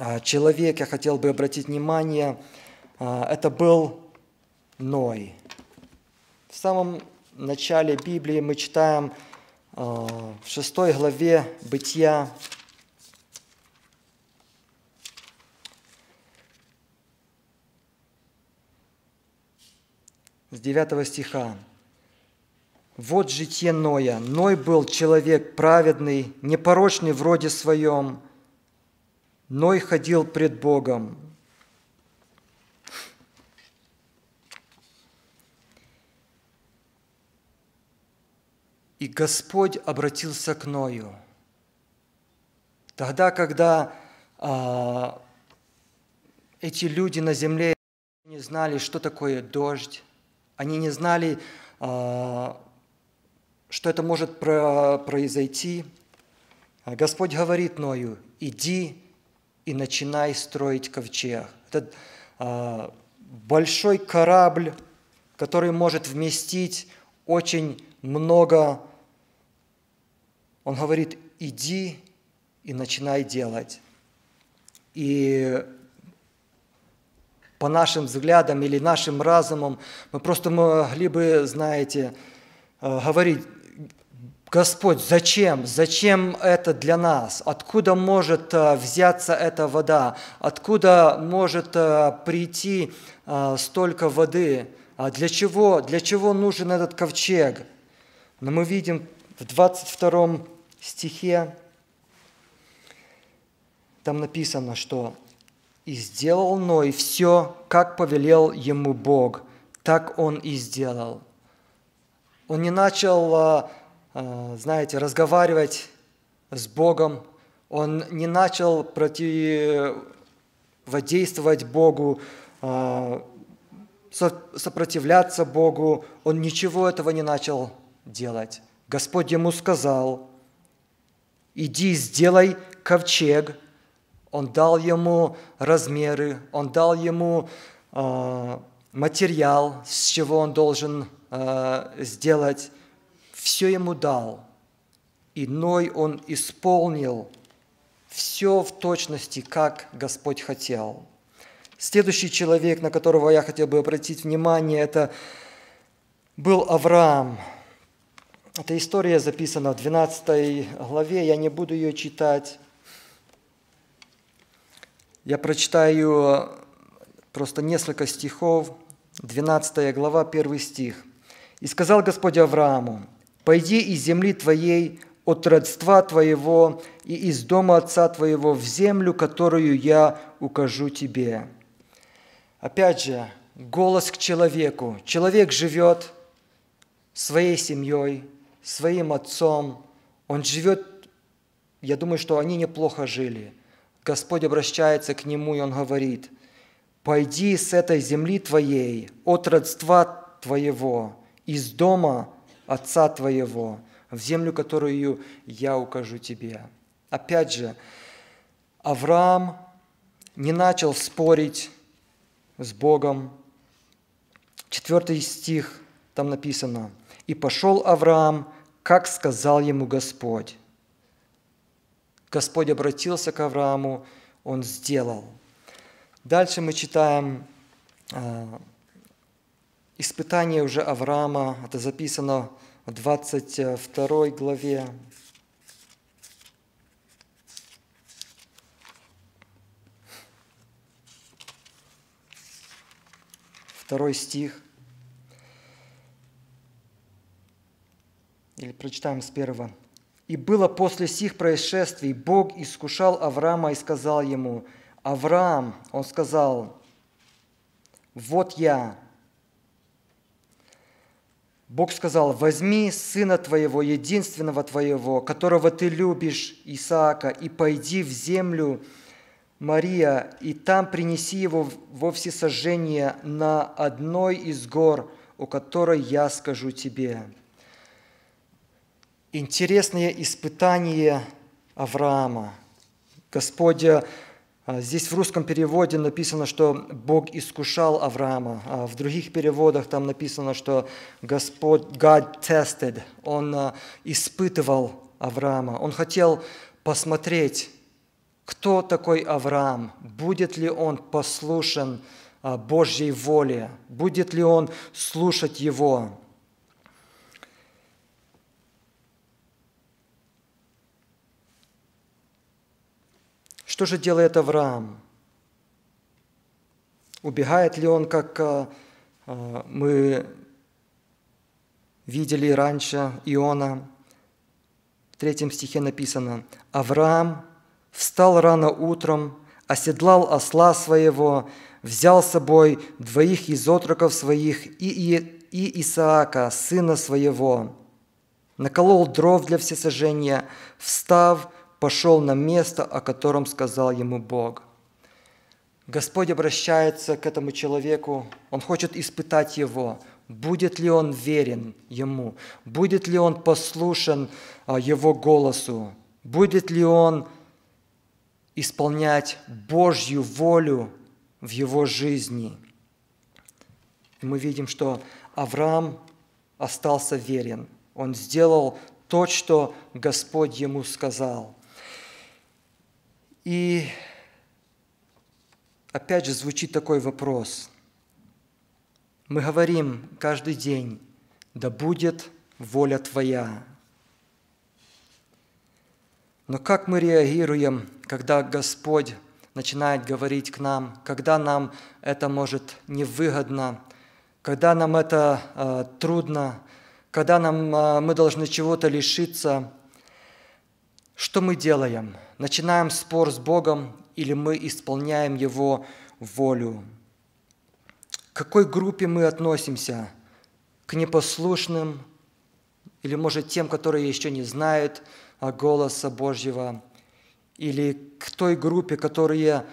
э, человек, я хотел бы обратить внимание, это был Ной. В самом начале Библии мы читаем в шестой главе Бытия с 9 стиха. «Вот житие Ноя. Ной был человек праведный, непорочный в роде своем. Ной ходил пред Богом». И Господь обратился к Ною. Тогда, когда а, эти люди на земле не знали, что такое дождь, они не знали, а, что это может произойти. Господь говорит Ною, иди и начинай строить ковчег. Это а, большой корабль, который может вместить очень много. Он говорит, иди и начинай делать. И по нашим взглядам или нашим разумам Мы просто могли бы, знаете, э, говорить, Господь, зачем? Зачем это для нас? Откуда может э, взяться эта вода? Откуда может э, прийти столько воды? А для чего? Для чего нужен этот ковчег? Но мы видим в 22 стихе, там написано, что и сделал Ной все, как повелел ему Бог, так он и сделал. Он не начал, а, а, знаете, разговаривать с Богом, он не начал противодействовать Богу, а, сопротивляться Богу, он ничего этого не начал делать. Господь ему сказал, иди сделай ковчег – он дал ему размеры, он дал ему э, материал, с чего он должен э, сделать. Все ему дал. И Ной он исполнил все в точности, как Господь хотел. Следующий человек, на которого я хотел бы обратить внимание, это был Авраам. Эта история записана в 12 главе, я не буду ее читать. Я прочитаю просто несколько стихов, 12 глава, 1 стих. «И сказал Господь Аврааму, «Пойди из земли твоей, от родства твоего и из дома отца твоего в землю, которую я укажу тебе». Опять же, голос к человеку. Человек живет своей семьей, своим отцом. Он живет, я думаю, что они неплохо жили – Господь обращается к нему, и он говорит, «Пойди с этой земли твоей, от родства твоего, из дома отца твоего, в землю, которую я укажу тебе». Опять же, Авраам не начал спорить с Богом. Четвертый стих, там написано, «И пошел Авраам, как сказал ему Господь, Господь обратился к Аврааму, он сделал. Дальше мы читаем а, испытание уже Авраама, это записано в 22 главе. Второй стих. Или прочитаем с первого. И было после сих происшествий, Бог искушал Авраама и сказал ему, «Авраам, он сказал, вот я». Бог сказал, «Возьми сына твоего, единственного твоего, которого ты любишь, Исаака, и пойди в землю Мария, и там принеси его во всесожжение на одной из гор, о которой я скажу тебе» интересное испытание Авраама. Господь, э, здесь в русском переводе написано, что Бог искушал Авраама, а в других переводах там написано, что Господь, God tested, Он э, испытывал Авраама, Он хотел посмотреть, кто такой Авраам, будет ли он послушен э, Божьей воле, будет ли он слушать его. Что же делает Авраам? Убегает ли он, как а, а, мы видели раньше Иона? В третьем стихе написано, «Авраам встал рано утром, оседлал осла своего, взял с собой двоих из отроков своих и, и, и Исаака, сына своего, наколол дров для всесожжения, встав, пошел на место, о котором сказал ему Бог. Господь обращается к этому человеку, Он хочет испытать его, будет ли он верен ему, будет ли он послушен а, его голосу, будет ли он исполнять Божью волю в его жизни. И мы видим, что Авраам остался верен. Он сделал то, что Господь ему сказал. И опять же звучит такой вопрос. Мы говорим каждый день, да будет воля Твоя. Но как мы реагируем, когда Господь начинает говорить к нам, когда нам это может невыгодно, когда нам это э, трудно, когда нам, э, мы должны чего-то лишиться – что мы делаем? Начинаем спор с Богом или мы исполняем Его волю? К какой группе мы относимся? К непослушным или, может, тем, которые еще не знают голоса Божьего? Или к той группе, которые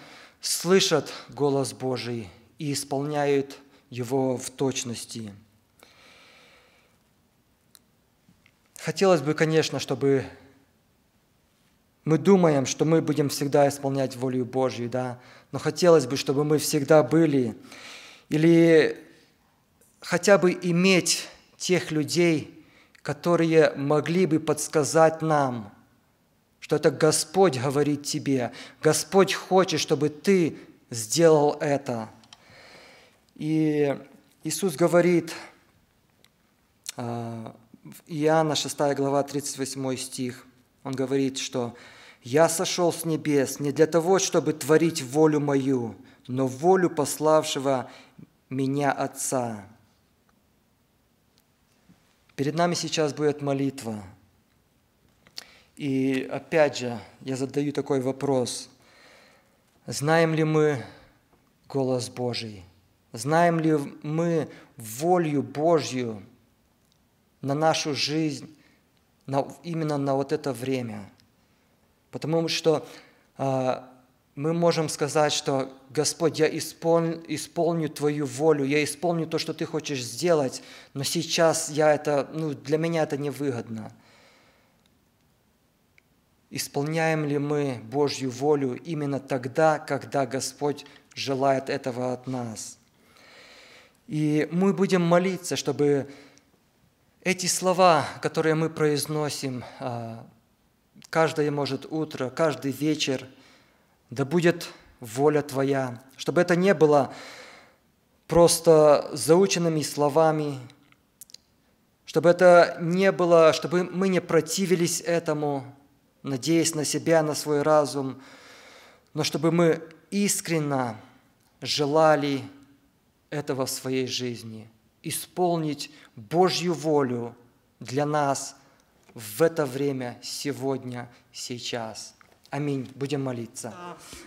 слышат голос Божий и исполняют его в точности? Хотелось бы, конечно, чтобы мы думаем, что мы будем всегда исполнять волю Божью, да, но хотелось бы, чтобы мы всегда были, или хотя бы иметь тех людей, которые могли бы подсказать нам, что это Господь говорит тебе, Господь хочет, чтобы ты сделал это. И Иисус говорит, а, в Иоанна 6 глава 38 стих – он говорит, что «Я сошел с небес не для того, чтобы творить волю мою, но волю пославшего меня Отца». Перед нами сейчас будет молитва. И опять же, я задаю такой вопрос. Знаем ли мы голос Божий? Знаем ли мы волю Божью на нашу жизнь, на, именно на вот это время. Потому что э, мы можем сказать, что «Господь, я исполню, исполню Твою волю, я исполню то, что Ты хочешь сделать, но сейчас я это, ну, для меня это невыгодно». Исполняем ли мы Божью волю именно тогда, когда Господь желает этого от нас? И мы будем молиться, чтобы эти слова, которые мы произносим а, каждое, может, утро, каждый вечер, да будет воля Твоя, чтобы это не было просто заученными словами, чтобы это не было, чтобы мы не противились этому, надеясь на себя, на свой разум, но чтобы мы искренне желали этого в своей жизни – исполнить Божью волю для нас в это время, сегодня, сейчас – Аминь. Будем молиться.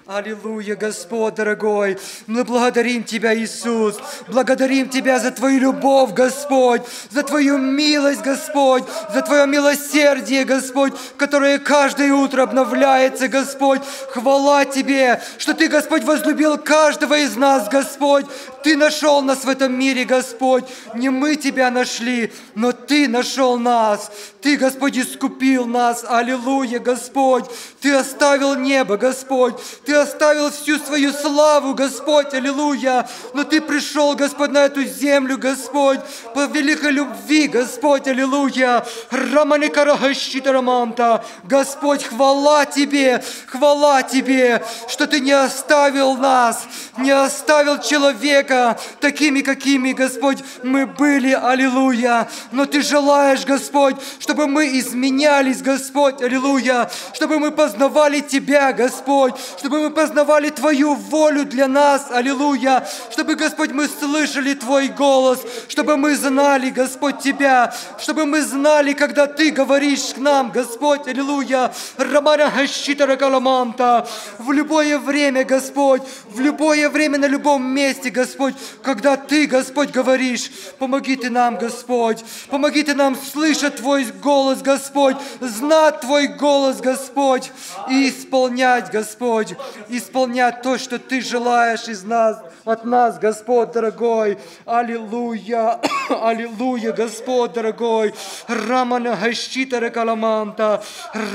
Аллилуйя, Господь дорогой. Мы благодарим Тебя, Иисус. Благодарим Тебя за Твою любовь, Господь. За Твою милость, Господь. За Твое милосердие, Господь, которое каждое утро обновляется, Господь. Хвала Тебе, что Ты, Господь, возлюбил каждого из нас, Господь. Ты нашел нас в этом мире, Господь. Не мы Тебя нашли, но Ты нашел нас. Ты, Господь, искупил нас. Аллилуйя, Господь. Ты остался оставил небо, Господь, Ты оставил всю свою славу, Господь, аллилуйя, но Ты пришел, Господь, на эту землю, Господь, по великой любви, Господь, аллилуйя, Раманикарахащитарамамта, Господь, хвала Тебе, хвала Тебе, что Ты не оставил нас, не оставил человека такими, какими, Господь, мы были, аллилуйя, но Ты желаешь, Господь, чтобы мы изменялись, Господь, аллилуйя, чтобы мы познавали познавали Тебя, Господь, чтобы мы познавали Твою волю для нас, аллилуйя, чтобы, Господь, мы слышали Твой голос, чтобы мы знали, Господь, Тебя, чтобы мы знали, когда Ты говоришь к нам, Господь, аллилуйя, Рамара Хашитара Каламанта, в любое время, Господь, в любое время, на любом месте, Господь, когда Ты, Господь, говоришь, помоги Ты нам, Господь, помоги Ты нам слышать Твой голос, Господь, знать Твой голос, Господь, и и исполнять, Господь, исполнять то, что Ты желаешь из нас, от нас, Господь дорогой. Аллилуйя, <coughs> аллилуйя, Господь дорогой. Рамана Гащитара Каламанта,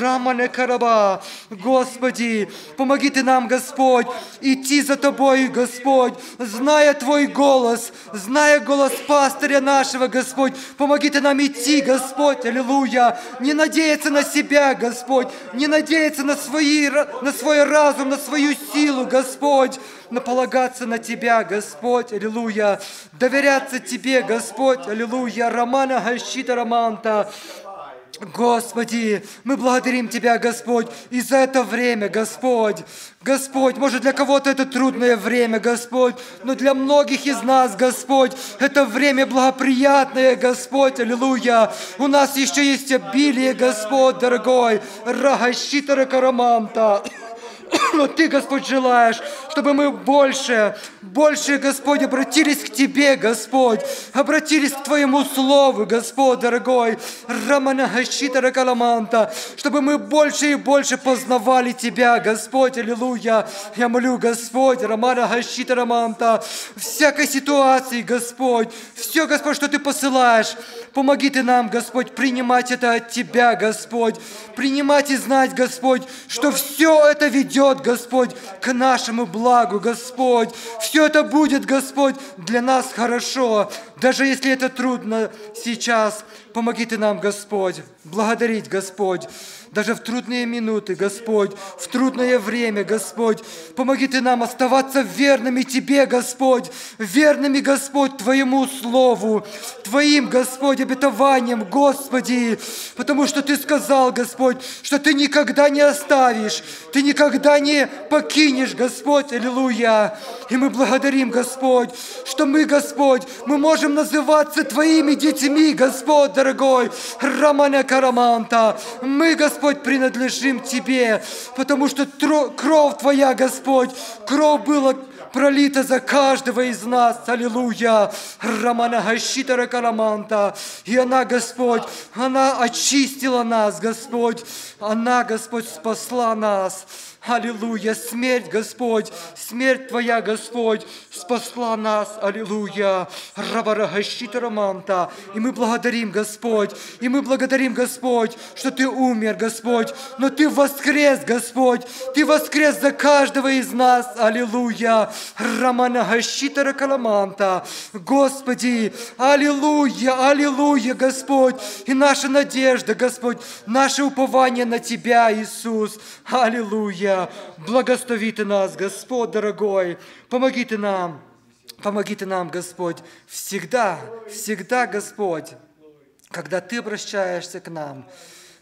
Рамана Караба. Господи, помоги Ты нам, Господь, идти за Тобой, Господь, зная Твой голос, зная голос пастыря нашего, Господь, помоги Ты нам идти, Господь, аллилуйя, не надеяться на себя, Господь, не надеяться на свои, на свой разум, на свою силу, Господь, наполагаться на Тебя, Господь, аллилуйя, доверяться Тебе, Господь, аллилуйя, Романа Гащита Романта, Господи, мы благодарим Тебя, Господь, и за это время, Господь. Господь, может, для кого-то это трудное время, Господь, но для многих из нас, Господь, это время благоприятное, Господь, аллилуйя. У нас еще есть обилие, Господь, дорогой. Рагащитара карамамта. <coughs> Но Ты, Господь, желаешь, чтобы мы больше, больше, Господь, обратились к Тебе, Господь, обратились к Твоему Слову, Господь, дорогой, Рамана Хашита Ракаламанта, чтобы мы больше и больше познавали Тебя, Господь, аллилуйя. Я молю, Господь, Рамана Хашита Раманта, всякой ситуации, Господь, все, Господь, что Ты посылаешь, помоги Ты нам, Господь, принимать это от Тебя, Господь, принимать и знать, Господь, что все это ведет придет, Господь, к нашему благу, Господь. Все это будет, Господь, для нас хорошо. Даже если это трудно сейчас, помоги Ты нам, Господь, благодарить, Господь даже в трудные минуты, Господь, в трудное время, Господь. Помоги Ты нам оставаться верными Тебе, Господь, верными, Господь, Твоему Слову, Твоим, Господь, обетованием, Господи, потому что Ты сказал, Господь, что Ты никогда не оставишь, Ты никогда не покинешь, Господь, Аллилуйя. И мы благодарим, Господь, что мы, Господь, мы можем называться Твоими детьми, Господь, дорогой, Рамана Караманта. Мы, Господь, Господь, принадлежим Тебе, потому что кровь Твоя, Господь, кровь была пролита за каждого из нас. Аллилуйя! Романа Гащитара Караманта. И она, Господь, она очистила нас, Господь. Она, Господь, спасла нас. Аллилуйя! Смерть, Господь, смерть Твоя, Господь, спасла нас, аллилуйя, Рабарагащита Романта. И мы благодарим, Господь, и мы благодарим, Господь, что Ты умер, Господь, но Ты воскрес, Господь, Ты воскрес за каждого из нас, аллилуйя, Рамана Романагащита Каламанта, Господи, аллилуйя, аллилуйя, Господь, и наша надежда, Господь, наше упование на Тебя, Иисус, аллилуйя. Благослови Ты нас, Господь дорогой, Помоги Ты нам, помоги Ты нам, Господь, всегда, всегда, Господь, когда Ты обращаешься к нам.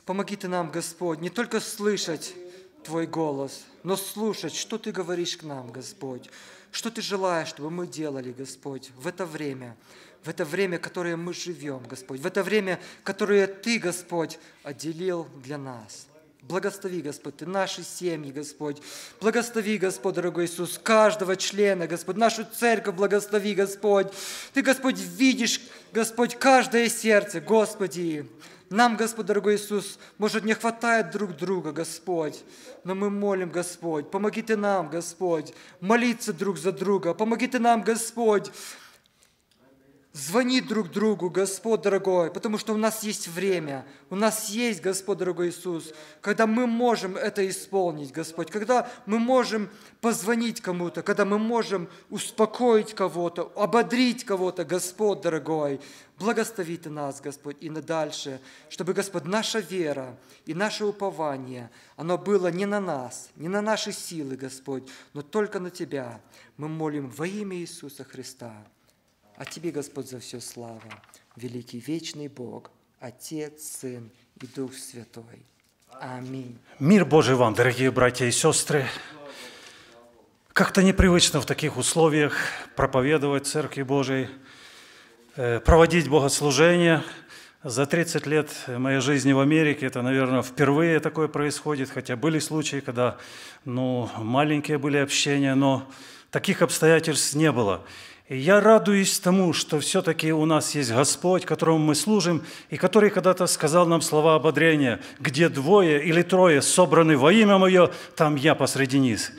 Помоги Ты нам, Господь, не только слышать Твой голос, но слушать, что Ты говоришь к нам, Господь, что Ты желаешь, чтобы мы делали, Господь, в это время, в это время, которое мы живем, Господь, в это время, которое Ты, Господь, отделил для нас. Благослови, Господь, наши семьи, Господь. Благослови, Господь, дорогой Иисус, каждого члена, Господь, нашу церковь благослови, Господь. Ты, Господь, видишь, Господь, каждое сердце, Господи. Нам, Господь, дорогой Иисус, может, не хватает друг друга, Господь, но мы молим, Господь, помоги Ты нам, Господь, молиться друг за друга, помоги Ты нам, Господь, звонить друг другу, Господь дорогой, потому что у нас есть время, у нас есть, Господь дорогой Иисус, когда мы можем это исполнить, Господь, когда мы можем позвонить кому-то, когда мы можем успокоить кого-то, ободрить кого-то, Господь дорогой, благослови Ты нас, Господь, и на дальше, чтобы, Господь, наша вера и наше упование, оно было не на нас, не на наши силы, Господь, но только на Тебя. Мы молим во имя Иисуса Христа. А Тебе, Господь, за все слава, великий вечный Бог, Отец, Сын и Дух Святой. Аминь. Мир Божий вам, дорогие братья и сестры. Как-то непривычно в таких условиях проповедовать Церкви Божией, э, проводить богослужение. За 30 лет моей жизни в Америке это, наверное, впервые такое происходит, хотя были случаи, когда ну, маленькие были общения, но таких обстоятельств не было я радуюсь тому, что все-таки у нас есть Господь, которому мы служим, и который когда-то сказал нам слова ободрения, где двое или трое собраны во имя Мое, там я посреди них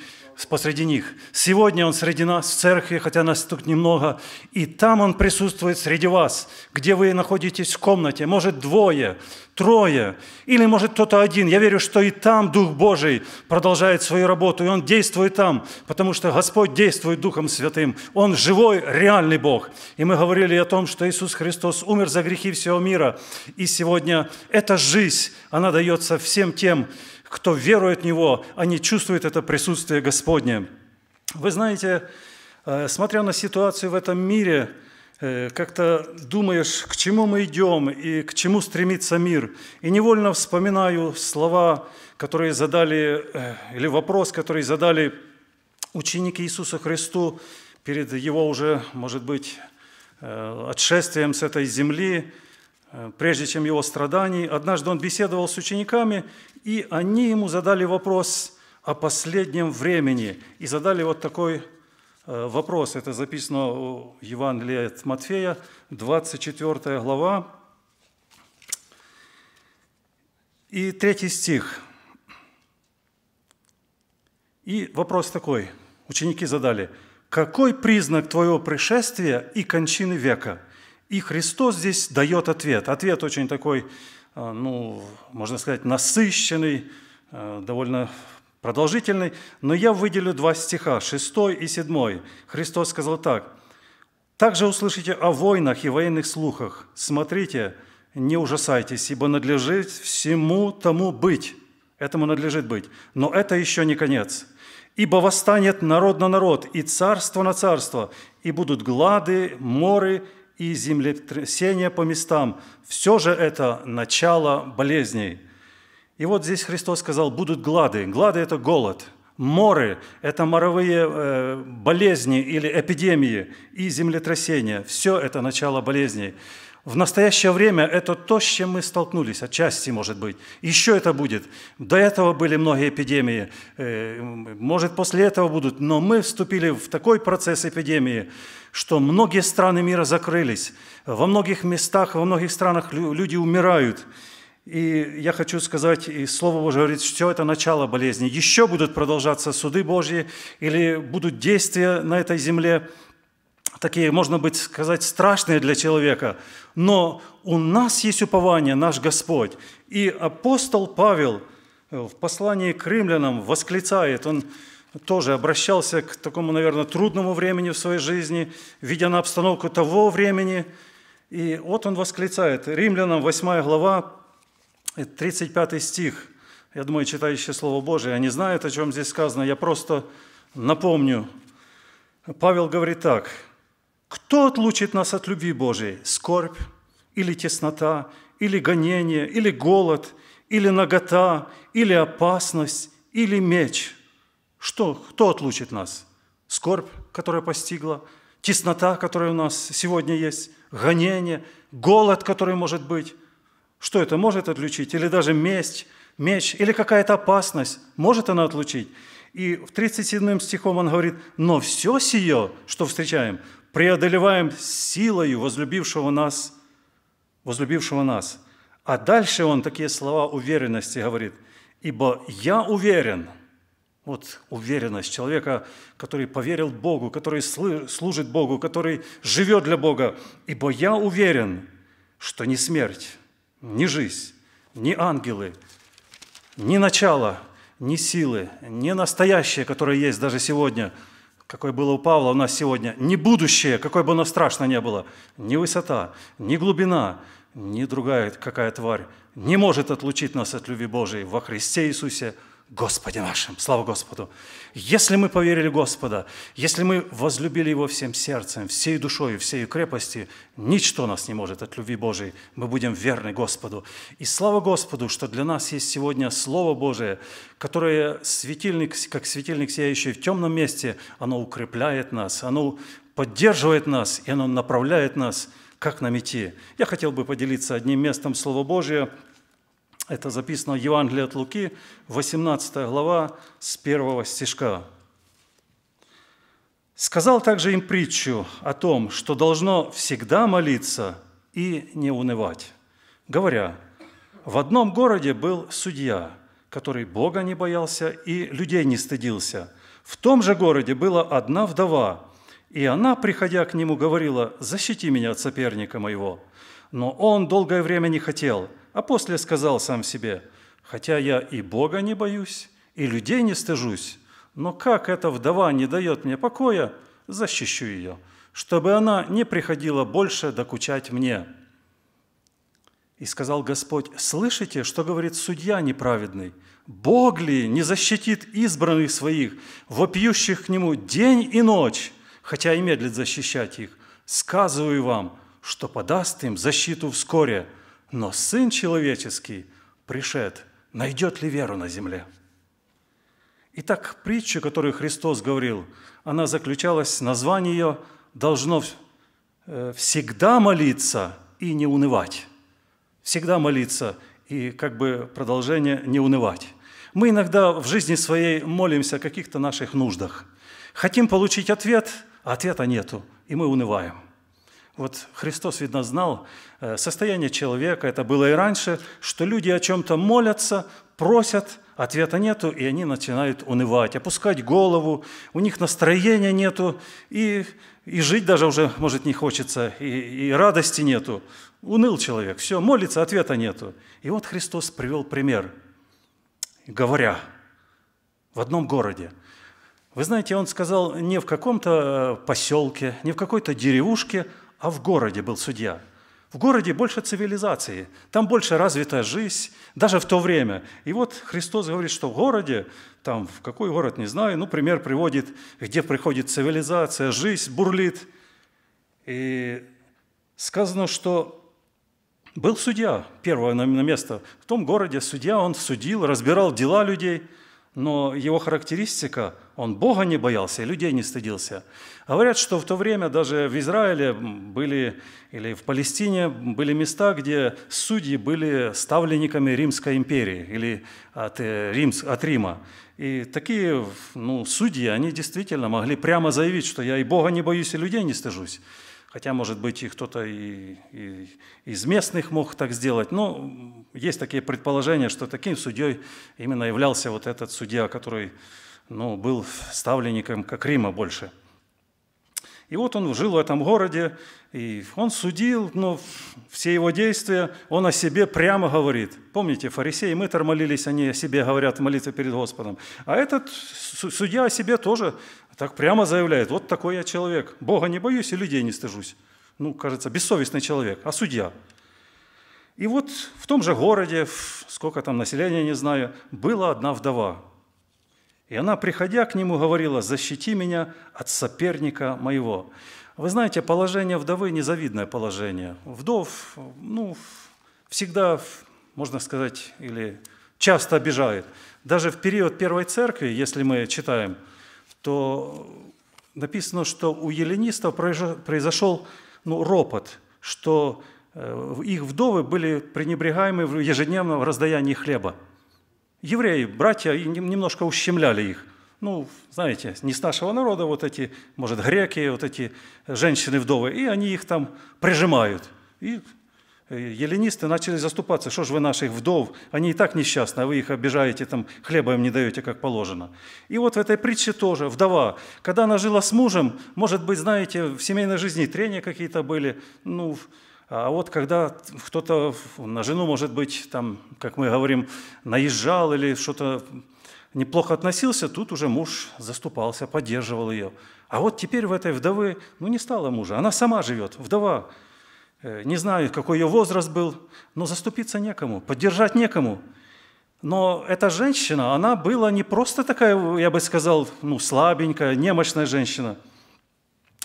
посреди них. Сегодня Он среди нас в церкви, хотя нас тут немного, и там Он присутствует среди вас, где вы находитесь в комнате, может, двое, трое, или, может, кто-то один. Я верю, что и там Дух Божий продолжает свою работу, и Он действует там, потому что Господь действует Духом Святым. Он живой, реальный Бог. И мы говорили о том, что Иисус Христос умер за грехи всего мира, и сегодня эта жизнь, она дается всем тем, кто верует в Него, они чувствуют это присутствие Господне. Вы знаете, э, смотря на ситуацию в этом мире, э, как-то думаешь, к чему мы идем и к чему стремится мир. И невольно вспоминаю слова, которые задали, э, или вопрос, который задали ученики Иисуса Христу перед Его уже, может быть, отшествием с этой земли – Э, прежде чем его страданий, однажды он беседовал с учениками, и они ему задали вопрос о последнем времени. И задали вот такой э, вопрос. Это записано в Евангелии от Матфея, 24 глава, и третий стих. И вопрос такой, ученики задали, «Какой признак твоего пришествия и кончины века?» – и Христос здесь дает ответ. Ответ очень такой, а, ну, можно сказать, насыщенный, а, довольно продолжительный. Но я выделю два стиха, 6 и 7. Христос сказал так. «Также услышите о войнах и военных слухах. Смотрите, не ужасайтесь, ибо надлежит всему тому быть». Этому надлежит быть. Но это еще не конец. Ибо восстанет народ на народ, и царство на царство, и будут глады, моры, и землетрясения по местам. Все же это начало болезней. И вот здесь Христос сказал, будут глады. Глады – это голод. Моры – это моровые э, болезни или эпидемии и землетрясения. Все это начало болезней. В настоящее время это то, с чем мы столкнулись, отчасти, может быть. Еще это будет. До этого были многие эпидемии, э, может, после этого будут. Но мы вступили в такой процесс эпидемии, что многие страны мира закрылись. Во многих местах, во многих странах люди умирают. И я хочу сказать, и Слово Божие говорит, что это начало болезни. Еще будут продолжаться суды Божьи или будут действия на этой земле – такие, можно быть сказать, страшные для человека, но у нас есть упование, наш Господь. И апостол Павел э, в послании к римлянам восклицает, он тоже обращался к такому, наверное, трудному времени в своей жизни, видя на обстановку того времени. И вот он восклицает, римлянам 8 глава, 35 э, стих. Я думаю, читающие Слово Божие, они знают, о чем здесь сказано. Я просто напомню. Павел говорит так – кто отлучит нас от любви Божией? Скорбь или теснота, или гонение, или голод, или нагота, или опасность, или меч. Что? Кто отлучит нас? Скорбь, которая постигла, теснота, которая у нас сегодня есть, гонение, голод, который может быть. Что это может отлучить? Или даже месть, меч, или какая-то опасность. Может она отлучить? И в 37 стихом он говорит, но все сие, что встречаем, преодолеваем силою возлюбившего нас, возлюбившего нас. А дальше он такие слова уверенности говорит, «Ибо я уверен», вот уверенность человека, который поверил Богу, который служит Богу, который живет для Бога. «Ибо я уверен, что ни смерть, ни жизнь, ни ангелы, ни начало, ни силы, ни настоящее, которое есть даже сегодня – какое было у Павла у нас сегодня, не будущее, какое бы оно страшно не было, ни высота, ни глубина, ни другая какая тварь не может отлучить нас от любви Божией во Христе Иисусе – Господе нашим. Слава Господу! Если мы поверили Господа, если мы возлюбили Его всем сердцем, всей душой, всей крепости, ничто нас не может от любви Божией. Мы будем верны Господу. И слава Господу, что для нас есть сегодня Слово Божие, которое светильник, как светильник, сияющий в темном месте, оно укрепляет нас, оно поддерживает нас, и оно направляет нас, как нам идти. Я хотел бы поделиться одним местом Слова Божия – это записано в Евангелии от Луки, 18 глава, с первого стишка. «Сказал также им притчу о том, что должно всегда молиться и не унывать, говоря, в одном городе был судья, который Бога не боялся и людей не стыдился. В том же городе была одна вдова, и она, приходя к нему, говорила, «Защити меня от соперника моего». Но он долгое время не хотел, а после сказал сам себе, «Хотя я и Бога не боюсь, и людей не стыжусь, но как эта вдова не дает мне покоя, защищу ее, чтобы она не приходила больше докучать мне». И сказал Господь, «Слышите, что говорит судья неправедный? Бог ли не защитит избранных своих, вопиющих к нему день и ночь, хотя и медлит защищать их? Сказываю вам, что подаст им защиту вскоре – но Сын Человеческий пришед, найдет ли веру на земле? Итак, притча, которую Христос говорил, она заключалась, название ее должно э, всегда молиться и не унывать. Всегда молиться и как бы продолжение не унывать. Мы иногда в жизни своей молимся о каких-то наших нуждах. Хотим получить ответ, а ответа нету, и мы унываем – вот Христос, видно, знал э, состояние человека, это было и раньше, что люди о чем-то молятся, просят, ответа нету, и они начинают унывать, опускать голову, у них настроения нету, и, и жить даже уже, может, не хочется, и, и радости нету. Уныл человек, все, молится, ответа нету. И вот Христос привел пример, говоря в одном городе. Вы знаете, он сказал не в каком-то э, поселке, не в какой-то деревушке, а в городе был судья. В городе больше цивилизации, там больше развитая жизнь, даже в то время. И вот Христос говорит, что в городе, там в какой город, не знаю, ну, пример приводит, где приходит цивилизация, жизнь бурлит. И сказано, что был судья, первое на место. В том городе судья, он судил, разбирал дела людей, но его характеристика – он Бога не боялся и людей не стыдился. Говорят, что в то время даже в Израиле были, или в Палестине были места, где судьи были ставленниками Римской империи или от, э, Римс, от Рима. И такие ну, судьи, они действительно могли прямо заявить, что я и Бога не боюсь, и людей не стыжусь. Хотя, может быть, и кто-то и, и, из местных мог так сделать. Но есть такие предположения, что таким судьей именно являлся вот этот судья, который ну, был ставленником как Рима больше. И вот он жил в этом городе, и он судил, но ну, все его действия, он о себе прямо говорит. Помните, фарисеи, мы тормолились, они о себе говорят в молитве перед Господом. А этот судья о себе тоже так прямо заявляет, вот такой я человек, Бога не боюсь и людей не стыжусь. Ну, кажется, бессовестный человек, а судья. И вот в том же городе, сколько там населения, не знаю, была одна вдова. И она, приходя к нему, говорила, «Защити меня от соперника моего». Вы знаете, положение вдовы – незавидное положение. Вдов, ну, всегда, можно сказать, или часто обижает. Даже в период Первой Церкви, если мы читаем, то написано, что у еленистов произошел ну, ропот, что э, их вдовы были пренебрегаемы в ежедневном раздаянии хлеба – евреи, братья, немножко ущемляли их. Ну, знаете, не с нашего народа, вот эти, может, греки, вот эти женщины-вдовы, и они их там прижимают. И э, Еленисты начали заступаться, что же вы наших вдов, они и так несчастны, а вы их обижаете, там, хлеба им не даете, как положено. И вот в этой притче тоже вдова, когда она жила с мужем, может быть, знаете, в семейной жизни трения какие-то были, ну, а вот когда кто-то на жену, может быть, там, как мы говорим, наезжал или что-то неплохо относился, тут уже муж заступался, поддерживал ее. А вот теперь в этой вдовы, ну, не стало мужа, она сама живет, вдова. Э, не знаю, какой ее возраст был, но заступиться некому, поддержать некому. Но эта женщина, она была не просто такая, я бы сказал, ну, слабенькая, немощная женщина –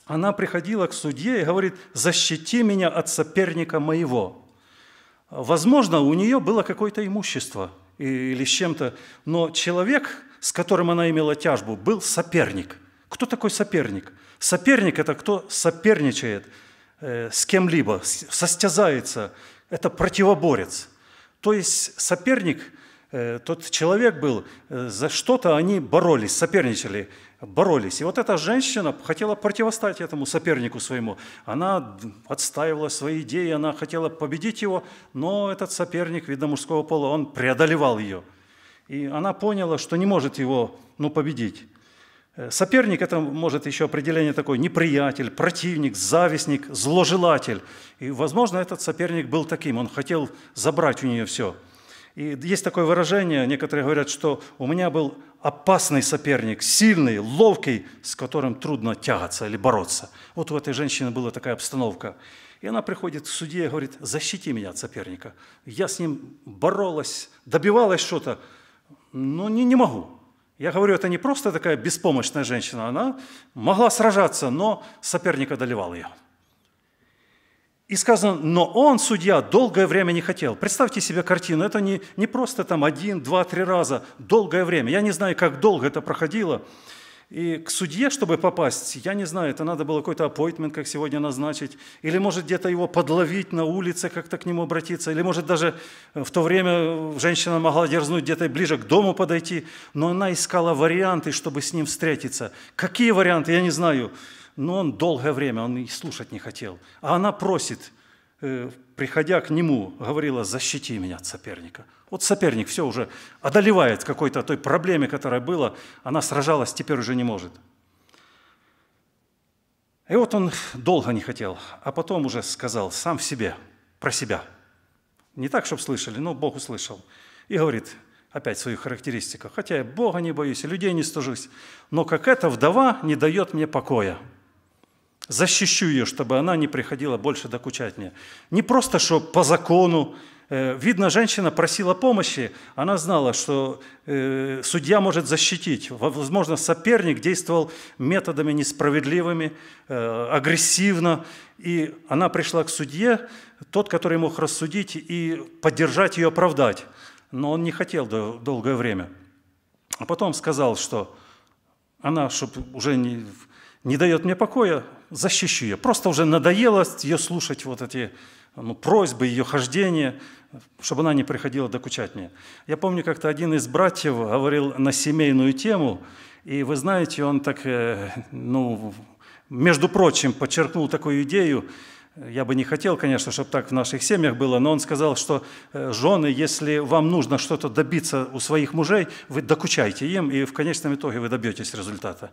она приходила к судье и говорит, защити меня от соперника моего. Возможно, у нее было какое-то имущество или с чем-то, но человек, с которым она имела тяжбу, был соперник. Кто такой соперник? Соперник – это кто соперничает э, с кем-либо, состязается, это противоборец. То есть соперник Э, тот человек был, э, за что-то они боролись, соперничали, боролись. И вот эта женщина хотела противостать этому сопернику своему. Она отстаивала свои идеи, она хотела победить его, но этот соперник, видно, мужского пола, он преодолевал ее. И она поняла, что не может его ну, победить. Э, соперник – это, может, еще определение такое – неприятель, противник, завистник, зложелатель. И, возможно, этот соперник был таким, он хотел забрать у нее все – и есть такое выражение, некоторые говорят, что у меня был опасный соперник, сильный, ловкий, с которым трудно тягаться или бороться. Вот у этой женщины была такая обстановка. И она приходит к суде и говорит, защити меня от соперника. Я с ним боролась, добивалась что-то, но не, не могу. Я говорю, это не просто такая беспомощная женщина, она могла сражаться, но соперник одолевал ее. И сказано, но он, судья, долгое время не хотел. Представьте себе картину, это не, не просто там один, два, три раза, долгое время. Я не знаю, как долго это проходило. И к судье, чтобы попасть, я не знаю, это надо было какой-то аппойтмент, как сегодня назначить, или, может, где-то его подловить на улице, как-то к нему обратиться, или, может, даже в то время женщина могла дерзнуть где-то ближе к дому подойти, но она искала варианты, чтобы с ним встретиться. Какие варианты, я не знаю но он долгое время, он и слушать не хотел. А она просит, э, приходя к нему, говорила, защити меня от соперника. Вот соперник все уже одолевает какой-то той проблеме, которая была, она сражалась, теперь уже не может. И вот он долго не хотел, а потом уже сказал сам в себе, про себя. Не так, чтобы слышали, но Бог услышал. И говорит, опять в своих хотя я Бога не боюсь, людей не стужусь, но как эта вдова не дает мне покоя защищу ее, чтобы она не приходила больше докучать мне. Не просто, что по закону, э, Видно, женщина просила помощи, она знала, что э, судья может защитить. Возможно, соперник действовал методами несправедливыми, э, агрессивно, и она пришла к судье, тот, который мог рассудить и поддержать ее, оправдать. Но он не хотел долгое время. А потом сказал, что она, чтобы уже не, не дает мне покоя, защищу ее. Просто уже надоело ее слушать вот эти ну, просьбы, ее хождение, чтобы она не приходила докучать мне. Я помню, как-то один из братьев говорил на семейную тему, и вы знаете, он так, э, ну, между прочим, подчеркнул такую идею, я бы не хотел, конечно, чтобы так в наших семьях было, но он сказал, что э, жены, если вам нужно что-то добиться у своих мужей, вы докучайте им, и в конечном итоге вы добьетесь результата.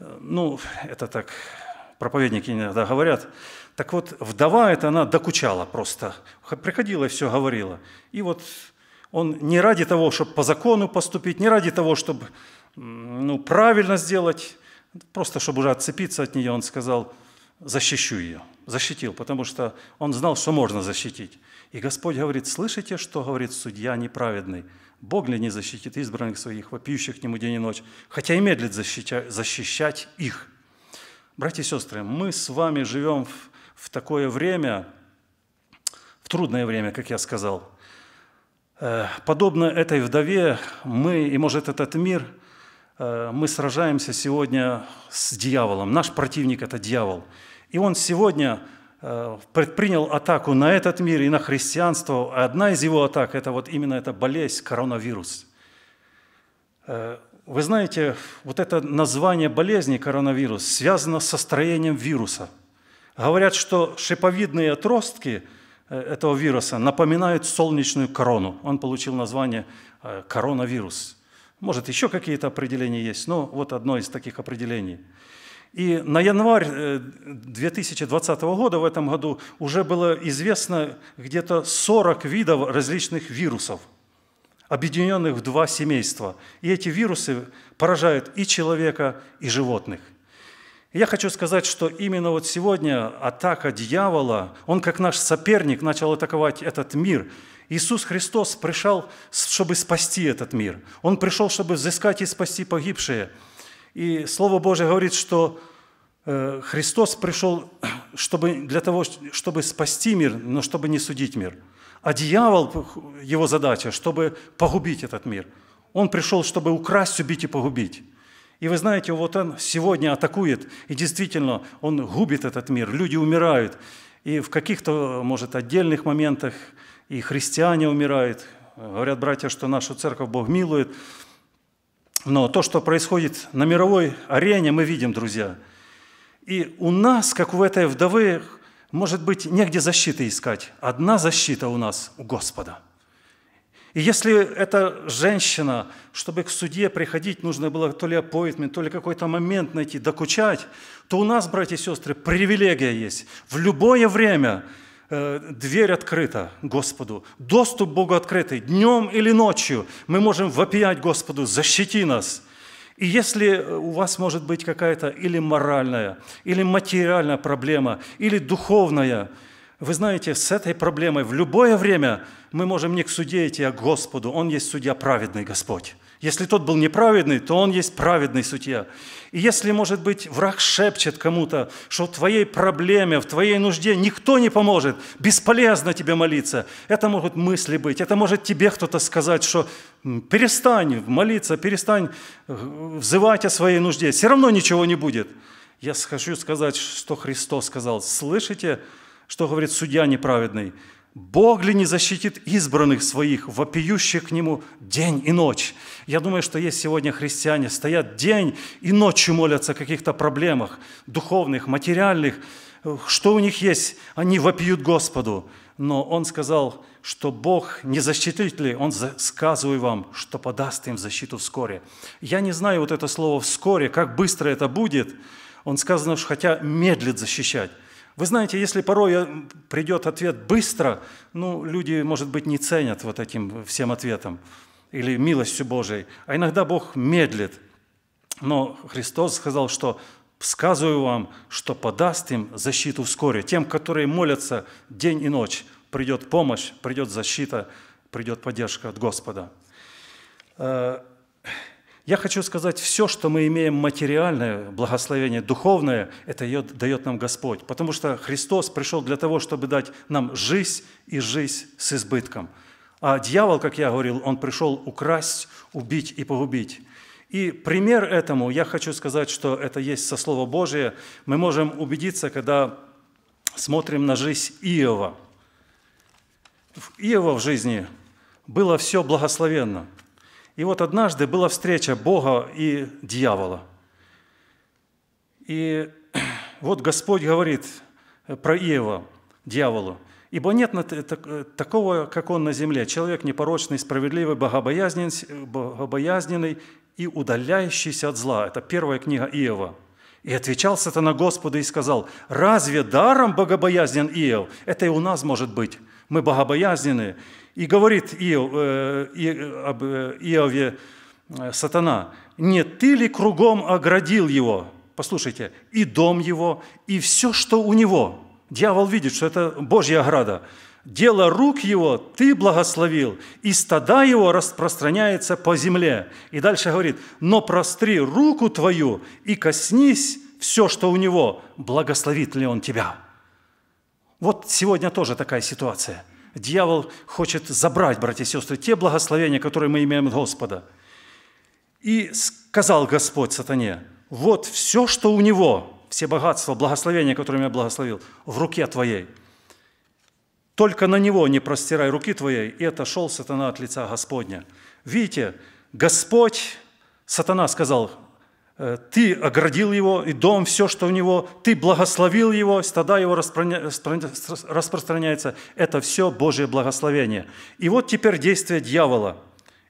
Э, ну, это так проповедники иногда говорят. Так вот, вдова это она докучала просто. Приходила и все говорила. И вот он не ради того, чтобы по закону поступить, не ради того, чтобы ну, правильно сделать, просто чтобы уже отцепиться от нее, он сказал, защищу ее. Защитил, потому что он знал, что можно защитить. И Господь говорит, слышите, что говорит судья неправедный? Бог ли не защитит избранных своих, вопиющих к нему день и ночь, хотя и медлит защищать, защищать их – Братья и сестры, мы с вами живем в, в такое время, в трудное время, как я сказал. Э, подобно этой вдове, мы и, может, этот мир, э, мы сражаемся сегодня с дьяволом. Наш противник – это дьявол. И он сегодня э, предпринял атаку на этот мир и на христианство. Одна из его атак – это вот именно эта болезнь, коронавирус. Вы знаете, вот это название болезни коронавирус связано со строением вируса. Говорят, что шиповидные отростки э, этого вируса напоминают солнечную корону. Он получил название э, коронавирус. Может, еще какие-то определения есть, но вот одно из таких определений. И на январь 2020 э, года, в этом году, уже было известно где-то 40 видов различных вирусов – объединенных в два семейства. И эти вирусы поражают и человека, и животных. я хочу сказать, что именно вот сегодня атака дьявола, он как наш соперник начал атаковать этот мир. Иисус Христос пришел, чтобы спасти этот мир. Он пришел, чтобы взыскать и спасти погибшие. И Слово Божье говорит, что э, Христос пришел <clears throat> чтобы, для того, чтобы спасти мир, но чтобы не судить мир – а дьявол, его задача, чтобы погубить этот мир. Он пришел, чтобы украсть, убить и погубить. И вы знаете, вот он сегодня атакует, и действительно, он губит этот мир, люди умирают. И в каких-то, может, отдельных моментах и христиане умирают. Говорят братья, что нашу церковь Бог милует. Но то, что происходит на мировой арене, мы видим, друзья. И у нас, как у этой вдовы, может быть, негде защиты искать. Одна защита у нас у Господа. И если эта женщина, чтобы к суде приходить, нужно было то ли appointment, то ли какой-то момент найти, докучать, то у нас, братья и сестры, привилегия есть. В любое время э, дверь открыта Господу, доступ Богу открытый, днем или ночью мы можем вопиять Господу, защити нас – и если э, у вас может быть какая-то или моральная, или материальная проблема, или духовная, вы знаете, с этой проблемой в любое время мы можем не к судье, идти, а к Господу. Он есть судья праведный Господь. Если тот был неправедный, то он есть праведный судья. И если, может быть, враг шепчет кому-то, что в твоей проблеме, в твоей нужде никто не поможет, бесполезно тебе молиться, это могут мысли быть, это может тебе кто-то сказать, что перестань молиться, перестань э, взывать о своей нужде, все равно ничего не будет. Я хочу сказать, что Христос сказал. Слышите, что говорит судья неправедный? Бог ли не защитит избранных своих, вопиющих к Нему день и ночь? Я думаю, что есть сегодня христиане, стоят день и ночью молятся о каких-то проблемах духовных, материальных. Что у них есть? Они вопиют Господу. Но Он сказал, что Бог не защитит ли, Он сказывает вам, что подаст им защиту вскоре. Я не знаю вот это слово «вскоре», как быстро это будет. Он сказано, что хотя медлит защищать. Вы знаете, если порой э, придет ответ быстро, ну, люди, может быть, не ценят вот этим всем ответом или милостью Божией. А иногда Бог медлит. Но Христос сказал, что сказываю вам, что подаст им защиту вскоре. Тем, которые молятся день и ночь, придет помощь, придет защита, придет поддержка от Господа. Э, я хочу сказать, все, что мы имеем материальное, благословение духовное, это дает нам Господь. Потому что Христос пришел для того, чтобы дать нам жизнь и жизнь с избытком. А дьявол, как я говорил, он пришел украсть, убить и погубить. И пример этому, я хочу сказать, что это есть со Слова Божия. Мы можем убедиться, когда смотрим на жизнь Иова. В Иова в жизни было все благословенно – и вот однажды была встреча Бога и дьявола. И <clears throat> вот Господь говорит э, про Иева дьяволу, «Ибо нет э, такого, как он на земле, человек непорочный, справедливый, богобоязненный и удаляющийся от зла». Это первая книга Иова. И отвечал сатана Господа и сказал, «Разве даром богобоязнен Иов? Это и у нас может быть» мы богобоязненные. И говорит Иов, э, и, об э, Иове э, сатана, не ты ли кругом оградил его? Послушайте, и дом его, и все, что у него. Дьявол видит, что это Божья ограда. Дело рук его ты благословил, и стада его распространяется по земле. И дальше говорит, но простри руку твою и коснись все, что у него, благословит ли он тебя. Вот сегодня тоже такая ситуация. Дьявол хочет забрать, братья и сестры, те благословения, которые мы имеем от Господа. И сказал Господь сатане, вот все, что у него, все богатства, благословения, которые я благословил, в руке твоей. Только на него не простирай руки твоей, и отошел сатана от лица Господня. Видите, Господь, сатана сказал, Э, ты оградил его и дом, все, что у него. Ты благословил его, стада его распространяется. Это все Божье благословение. И вот теперь действие дьявола.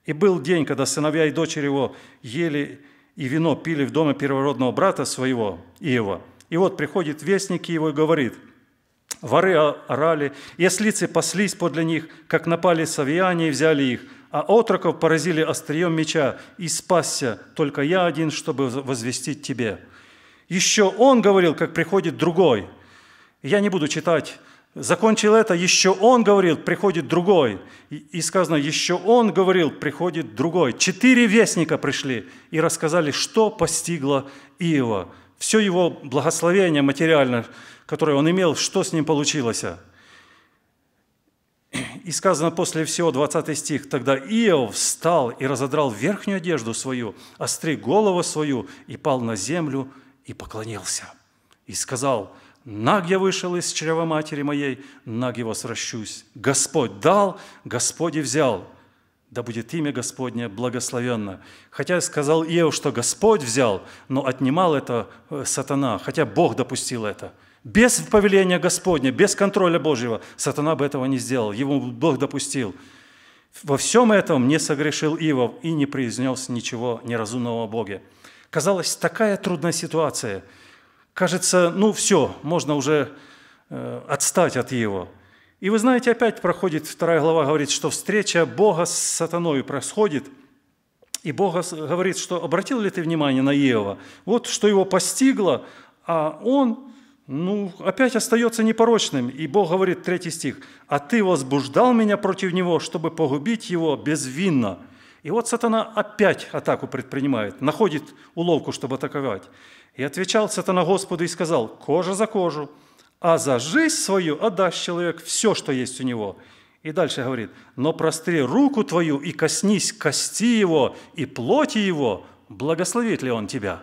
И был день, когда сыновья и дочери его ели и вино пили в доме первородного брата своего, Иова. И вот приходит вестник его и говорит, «Воры орали, и ослицы паслись подле них, как напали савиане и взяли их, а отроков поразили острием меча, и спасся только я один, чтобы возвестить тебе». Еще он говорил, как приходит другой. Я не буду читать. Закончил это, еще он говорил, приходит другой. И сказано, еще он говорил, приходит другой. Четыре вестника пришли и рассказали, что постигло Иова. Все его благословение материальное, которое он имел, что с ним получилось – и сказано после всего, 20 стих, «Тогда Иов встал и разодрал верхнюю одежду свою, остриг голову свою и пал на землю и поклонился. И сказал, «Наг я вышел из чрева матери моей, наг его сращусь. Господь дал, Господь и взял. Да будет имя Господне благословенно». Хотя сказал Иов, что Господь взял, но отнимал это э, сатана, хотя Бог допустил это – без повеления Господня, без контроля Божьего, сатана бы этого не сделал, его Бог допустил. Во всем этом не согрешил Ивов и не произнес ничего неразумного о Боге. Казалось, такая трудная ситуация. Кажется, ну все, можно уже э, отстать от его. И вы знаете, опять проходит вторая глава, говорит, что встреча Бога с сатаной происходит – и Бог говорит, что обратил ли ты внимание на Иова? Вот что его постигло, а он ну, опять остается непорочным. И Бог говорит, третий стих, «А ты возбуждал меня против него, чтобы погубить его безвинно». И вот сатана опять атаку предпринимает, находит уловку, чтобы атаковать. И отвечал сатана Господу и сказал, «Кожа за кожу, а за жизнь свою отдаст человек все, что есть у него». И дальше говорит, «Но простри руку твою и коснись кости его и плоти его, благословит ли он тебя?»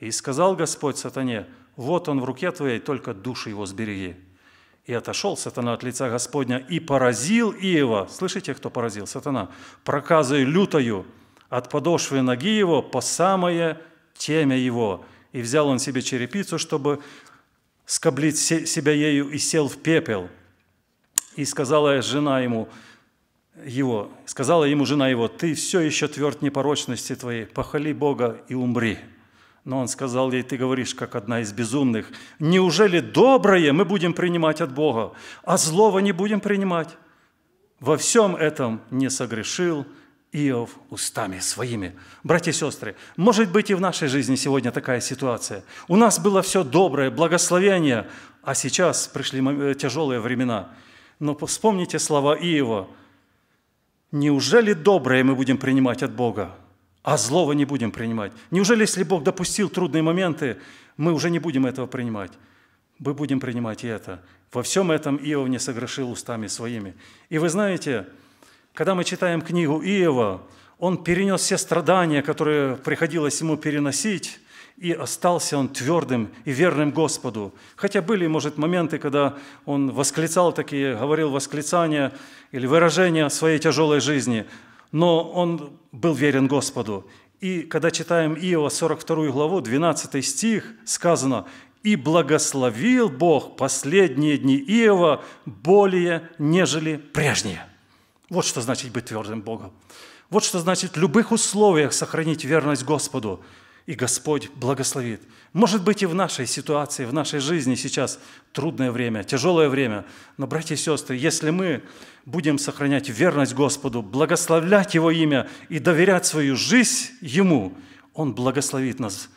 И сказал Господь сатане – вот он в руке твоей, только душу его сбереги». И отошел сатана от лица Господня и поразил Иева. Слышите, кто поразил? Сатана. «Проказой лютою от подошвы ноги его по самое темя его. И взял он себе черепицу, чтобы скоблить себя ею, и сел в пепел. И сказала жена ему, его, сказала ему жена его, «Ты все еще тверд непорочности твоей, похвали Бога и умри». Но он сказал ей, ты говоришь, как одна из безумных, неужели доброе мы будем принимать от Бога, а злого не будем принимать? Во всем этом не согрешил Иов устами своими. Братья и сестры, может быть и в нашей жизни сегодня такая ситуация. У нас было все доброе, благословение, а сейчас пришли э, тяжелые времена. Но вспомните слова Иова. Неужели доброе мы будем принимать от Бога, а злого не будем принимать. Неужели, если Бог допустил трудные моменты, мы уже не будем этого принимать? Мы будем принимать и это. Во всем этом Иов не согрешил устами своими. И вы знаете, когда мы читаем книгу Иова, он перенес все страдания, которые приходилось ему переносить, и остался он твердым и верным Господу. Хотя были, может, моменты, когда он восклицал такие, говорил восклицания или выражения своей тяжелой жизни – но он был верен Господу. И когда читаем Иова 42 главу, 12 стих, сказано, «И благословил Бог последние дни Иова более, нежели прежние». Вот что значит быть твердым Богом. Вот что значит в любых условиях сохранить верность Господу – и Господь благословит. Может быть, и в нашей ситуации, в нашей жизни сейчас трудное время, тяжелое время. Но, братья и сестры, если мы будем сохранять верность Господу, благословлять Его имя и доверять свою жизнь Ему, Он благословит нас.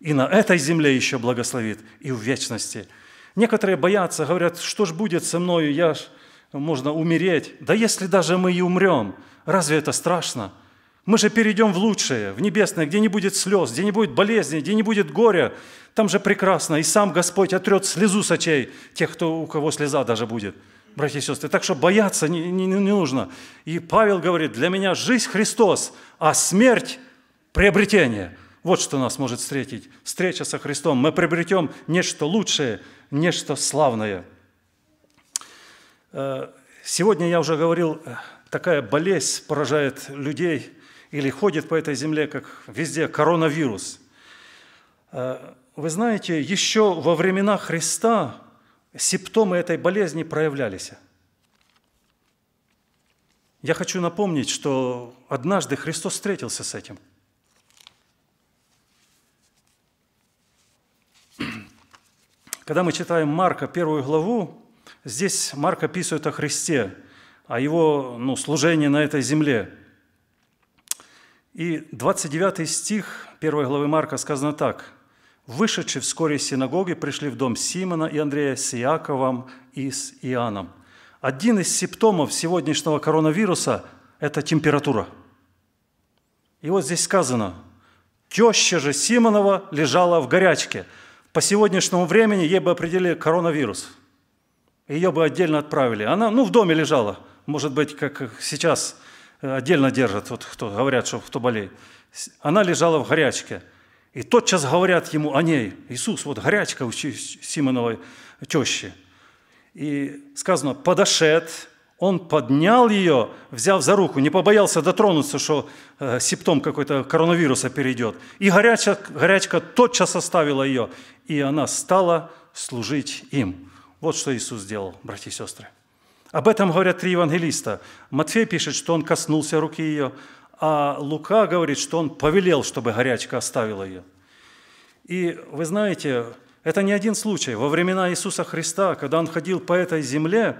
И на этой земле еще благословит, и в вечности. Некоторые боятся, говорят, что ж будет со мною, я ж, можно умереть. Да если даже мы и умрем, разве это страшно? – мы же перейдем в лучшее, в небесное, где не будет слез, где не будет болезни, где не будет горя. Там же прекрасно. И сам Господь отрет слезу с очей тех, кто, у кого слеза даже будет. Братья и сестры, так что бояться не, не, не нужно. И Павел говорит, для меня жизнь Христос, а смерть – приобретение. Вот что нас может встретить. Встреча со Христом. Мы приобретем нечто лучшее, нечто славное. Э, сегодня я уже говорил, э, такая болезнь поражает людей, или ходит по этой земле, как везде, коронавирус. Э, вы знаете, еще во времена Христа симптомы этой болезни проявлялись. Я хочу напомнить, что однажды Христос встретился с этим. Когда мы читаем Марка, первую главу, здесь Марк описывает о Христе, о его ну, служении на этой земле – и 29 стих 1 главы Марка сказано так. «Вышедшие вскоре из синагоги пришли в дом Симона и Андрея с Иаковом и с Иоанном». Один из симптомов сегодняшнего коронавируса – это температура. И вот здесь сказано, теща же Симонова лежала в горячке. По сегодняшнему времени ей бы определили коронавирус. Ее бы отдельно отправили. Она, ну, в доме лежала. Может быть, как сейчас Э, отдельно держат, вот кто, говорят, что кто болеет. Она лежала в горячке. И тотчас говорят ему о ней, Иисус, вот горячка у Симоновой тещи. И сказано, подошед, он поднял ее, взяв за руку, не побоялся дотронуться, что э, симптом какой-то коронавируса перейдет. И горячка, горячка тотчас оставила ее, и она стала служить им. Вот что Иисус сделал, братья и сестры. Об этом говорят три евангелиста. Матфей пишет, что он коснулся руки ее, а Лука говорит, что он повелел, чтобы горячка оставила ее. И вы знаете, это не один случай. Во времена Иисуса Христа, когда он ходил по этой земле,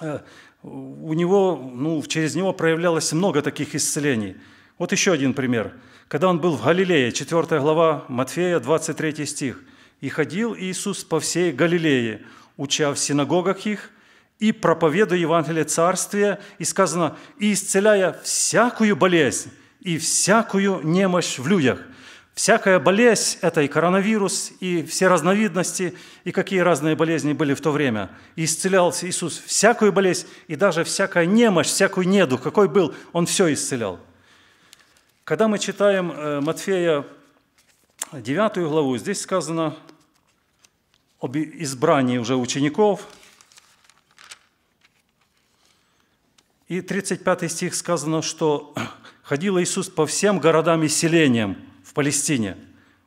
э, у него, ну, через него проявлялось много таких исцелений. Вот еще один пример. Когда он был в Галилее, 4 глава Матфея, 23 стих. «И ходил Иисус по всей Галилее, уча в синагогах их – и проповедуя Евангелие Царствия, и сказано, и исцеляя всякую болезнь и всякую немощь в людях. Всякая болезнь – это и коронавирус, и все разновидности, и какие разные болезни были в то время. И исцелялся Иисус всякую болезнь, и даже всякая немощь, всякую неду, какой был, Он все исцелял. Когда мы читаем э, Матфея 9 главу, здесь сказано об избрании уже учеников – И 35 стих сказано, что «ходил Иисус по всем городам и селениям в Палестине,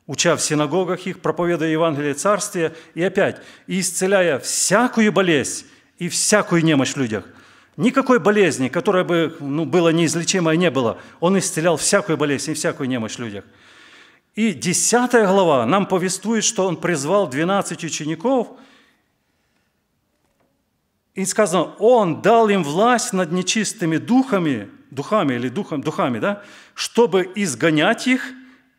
уча в синагогах их, проповедуя Евангелие Царствия, и опять, и исцеляя всякую болезнь и всякую немощь в людях». Никакой болезни, которая бы ну, была неизлечимая, не было. Он исцелял всякую болезнь и всякую немощь в людях. И 10 глава нам повествует, что он призвал 12 учеников – и сказано, Он дал им власть над нечистыми духами, духами или духом, духами, да, чтобы изгонять их,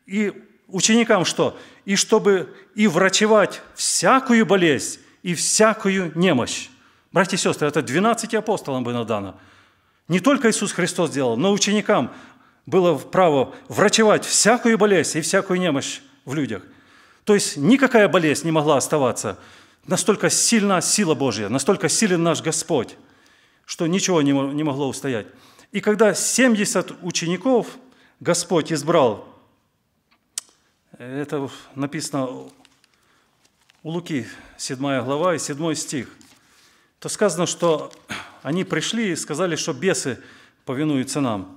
и ученикам что? И чтобы и врачевать всякую болезнь и всякую немощь. Братья и сестры, это 12 апостолам было дано. Не только Иисус Христос сделал, но ученикам было право врачевать всякую болезнь и всякую немощь в людях. То есть никакая болезнь не могла оставаться – Настолько сильна сила Божья, настолько силен наш Господь, что ничего не могло устоять. И когда 70 учеников Господь избрал, это написано у Луки, 7 глава и 7 стих, то сказано, что они пришли и сказали, что бесы повинуются нам.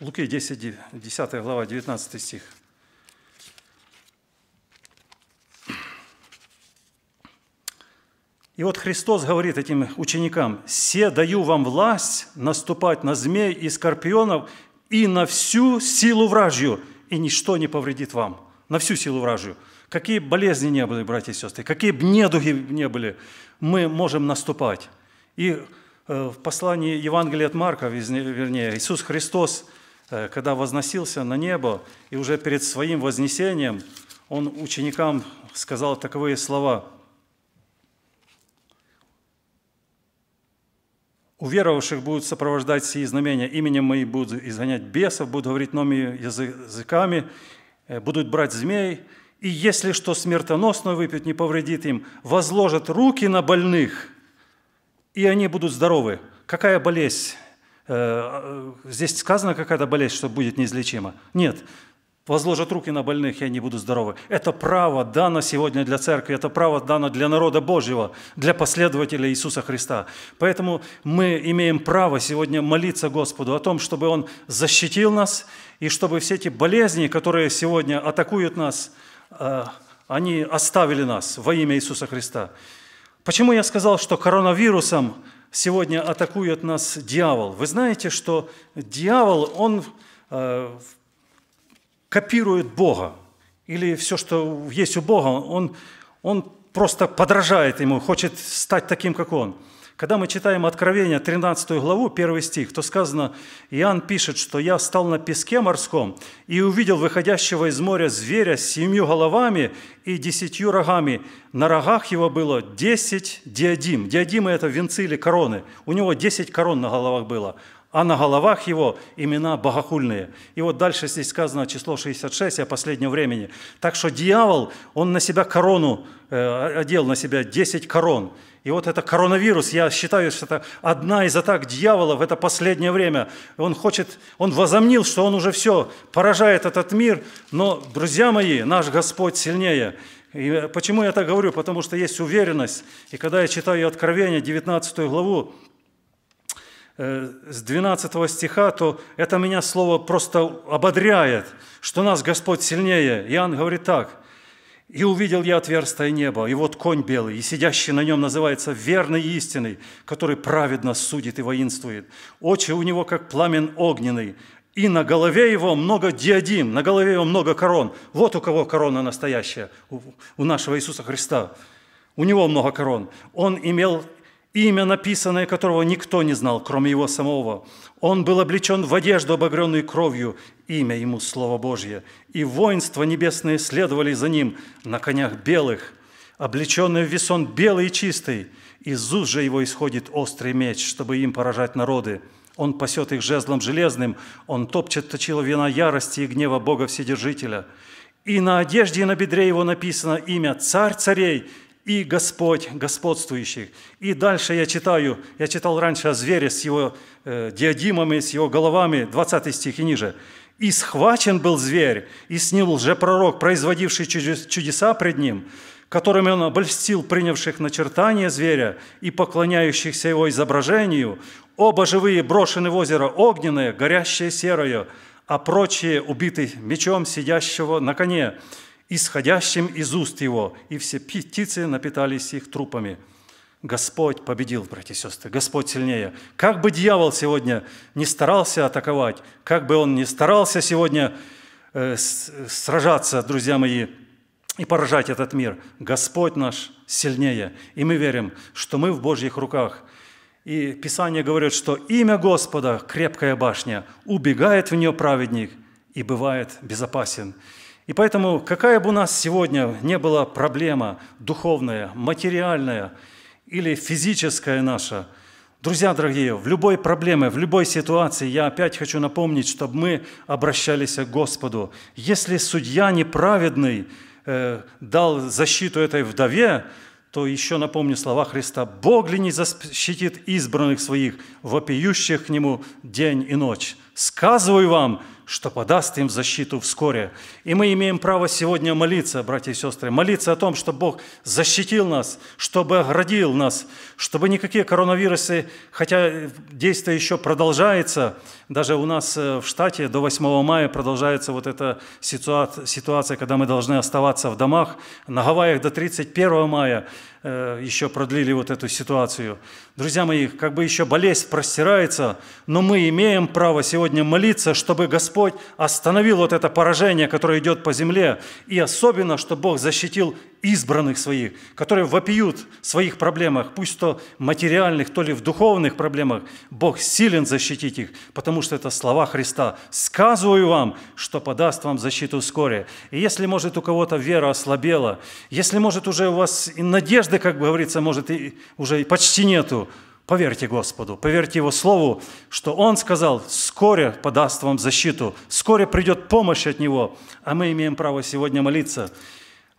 Луки 10, 10 глава, 19 стих. И вот Христос говорит этим ученикам, «Се даю вам власть наступать на змей и скорпионов и на всю силу вражью, и ничто не повредит вам». На всю силу вражью. Какие болезни не были, братья и сестры, какие б недуги не были, мы можем наступать. И э, в послании Евангелия от Марка, вернее, Иисус Христос – Э, когда возносился на небо, и уже перед своим вознесением он ученикам сказал таковые слова. У веровавших будут сопровождать сии знамения, именем мои будут изгонять бесов, будут говорить новыми языками, э, будут брать змей, и если что смертоносное выпьют, не повредит им, возложат руки на больных, и они будут здоровы». Какая болезнь Э, а, здесь сказано какая-то болезнь, что будет неизлечима. Нет, возложат руки на больных, и они будут здоровы. Это право дано сегодня для церкви, это право дано для народа Божьего, для последователя Иисуса Христа. Поэтому мы имеем право сегодня молиться Господу о том, чтобы Он защитил нас, и чтобы все эти болезни, которые сегодня атакуют нас, э, они оставили нас во имя Иисуса Христа. Почему я сказал, что коронавирусом сегодня атакует нас дьявол. Вы знаете, что дьявол, он э, копирует Бога. Или все, что есть у Бога, он, он просто подражает ему, хочет стать таким, как он – когда мы читаем Откровение, 13 главу, 1 стих, то сказано, Иоанн пишет, что «Я встал на песке морском и увидел выходящего из моря зверя с семью головами и десятью рогами. На рогах его было десять диадим». Диадимы – это венцы или короны. У него десять корон на головах было а на головах его имена богохульные. И вот дальше здесь сказано число 66 о последнем времени. Так что дьявол, он на себя корону, э, одел на себя 10 корон. И вот это коронавирус, я считаю, что это одна из атак дьявола в это последнее время. Он хочет, он возомнил, что он уже все, поражает этот мир, но, друзья мои, наш Господь сильнее. И почему я так говорю? Потому что есть уверенность. И когда я читаю Откровение, 19 главу, Э, с 12 стиха, то это меня слово просто ободряет, что нас Господь сильнее. Иоанн говорит так. «И увидел я отверстие неба и вот конь белый, и сидящий на нем называется верный и истинный, который праведно судит и воинствует. Очи у него, как пламен огненный, и на голове его много диадим, на голове его много корон. Вот у кого корона настоящая, у нашего Иисуса Христа. У него много корон. Он имел имя написанное которого никто не знал, кроме его самого. Он был облечен в одежду, обогренную кровью, имя ему – Слово Божье. И воинства небесные следовали за ним на конях белых, облеченные в весон белый и чистый. Из уст же его исходит острый меч, чтобы им поражать народы. Он пасет их жезлом железным, он топчет точило вина ярости и гнева Бога Вседержителя. И на одежде и на бедре его написано имя «Царь царей и Господь господствующих. И дальше я читаю, я читал раньше о звере с его э, диадимами, с его головами, 20 стих и ниже. «И схвачен был зверь, и снил лжепророк, производивший чудеса пред ним, которыми он обольстил принявших начертание зверя и поклоняющихся его изображению, оба живые брошены в озеро огненное, горящее серое, а прочие убиты мечом сидящего на коне» исходящим из уст его, и все птицы напитались их трупами». Господь победил, братья и сестры, Господь сильнее. Как бы дьявол сегодня не старался атаковать, как бы он не старался сегодня э, сражаться, друзья мои, и поражать этот мир, Господь наш сильнее. И мы верим, что мы в Божьих руках. И Писание говорит, что имя Господа, крепкая башня, убегает в нее праведник и бывает безопасен. И поэтому, какая бы у нас сегодня не была проблема духовная, материальная или физическая наша, друзья дорогие, в любой проблеме, в любой ситуации, я опять хочу напомнить, чтобы мы обращались к Господу. Если судья неправедный э, дал защиту этой вдове, то еще напомню слова Христа, «Бог ли не защитит избранных своих, вопиющих к Нему день и ночь? Сказываю вам, что подаст им защиту вскоре. И мы имеем право сегодня молиться, братья и сестры, молиться о том, чтобы Бог защитил нас, чтобы оградил нас, чтобы никакие коронавирусы, хотя действие еще продолжается, даже у нас э, в штате до 8 мая продолжается вот эта ситуация, когда мы должны оставаться в домах, на Гавайях до 31 мая – Э, еще продлили вот эту ситуацию. Друзья мои, как бы еще болезнь простирается, но мы имеем право сегодня молиться, чтобы Господь остановил вот это поражение, которое идет по земле, и особенно, чтобы Бог защитил избранных своих, которые вопиют в своих проблемах, пусть то материальных, то ли в духовных проблемах, Бог силен защитить их, потому что это слова Христа. «Сказываю вам, что подаст вам защиту вскоре». И если, может, у кого-то вера ослабела, если, может, уже у вас и надежды, как говорится, может, и уже почти нету, Поверьте Господу, поверьте Его Слову, что Он сказал, вскоре подаст вам защиту, вскоре придет помощь от Него, а мы имеем право сегодня молиться –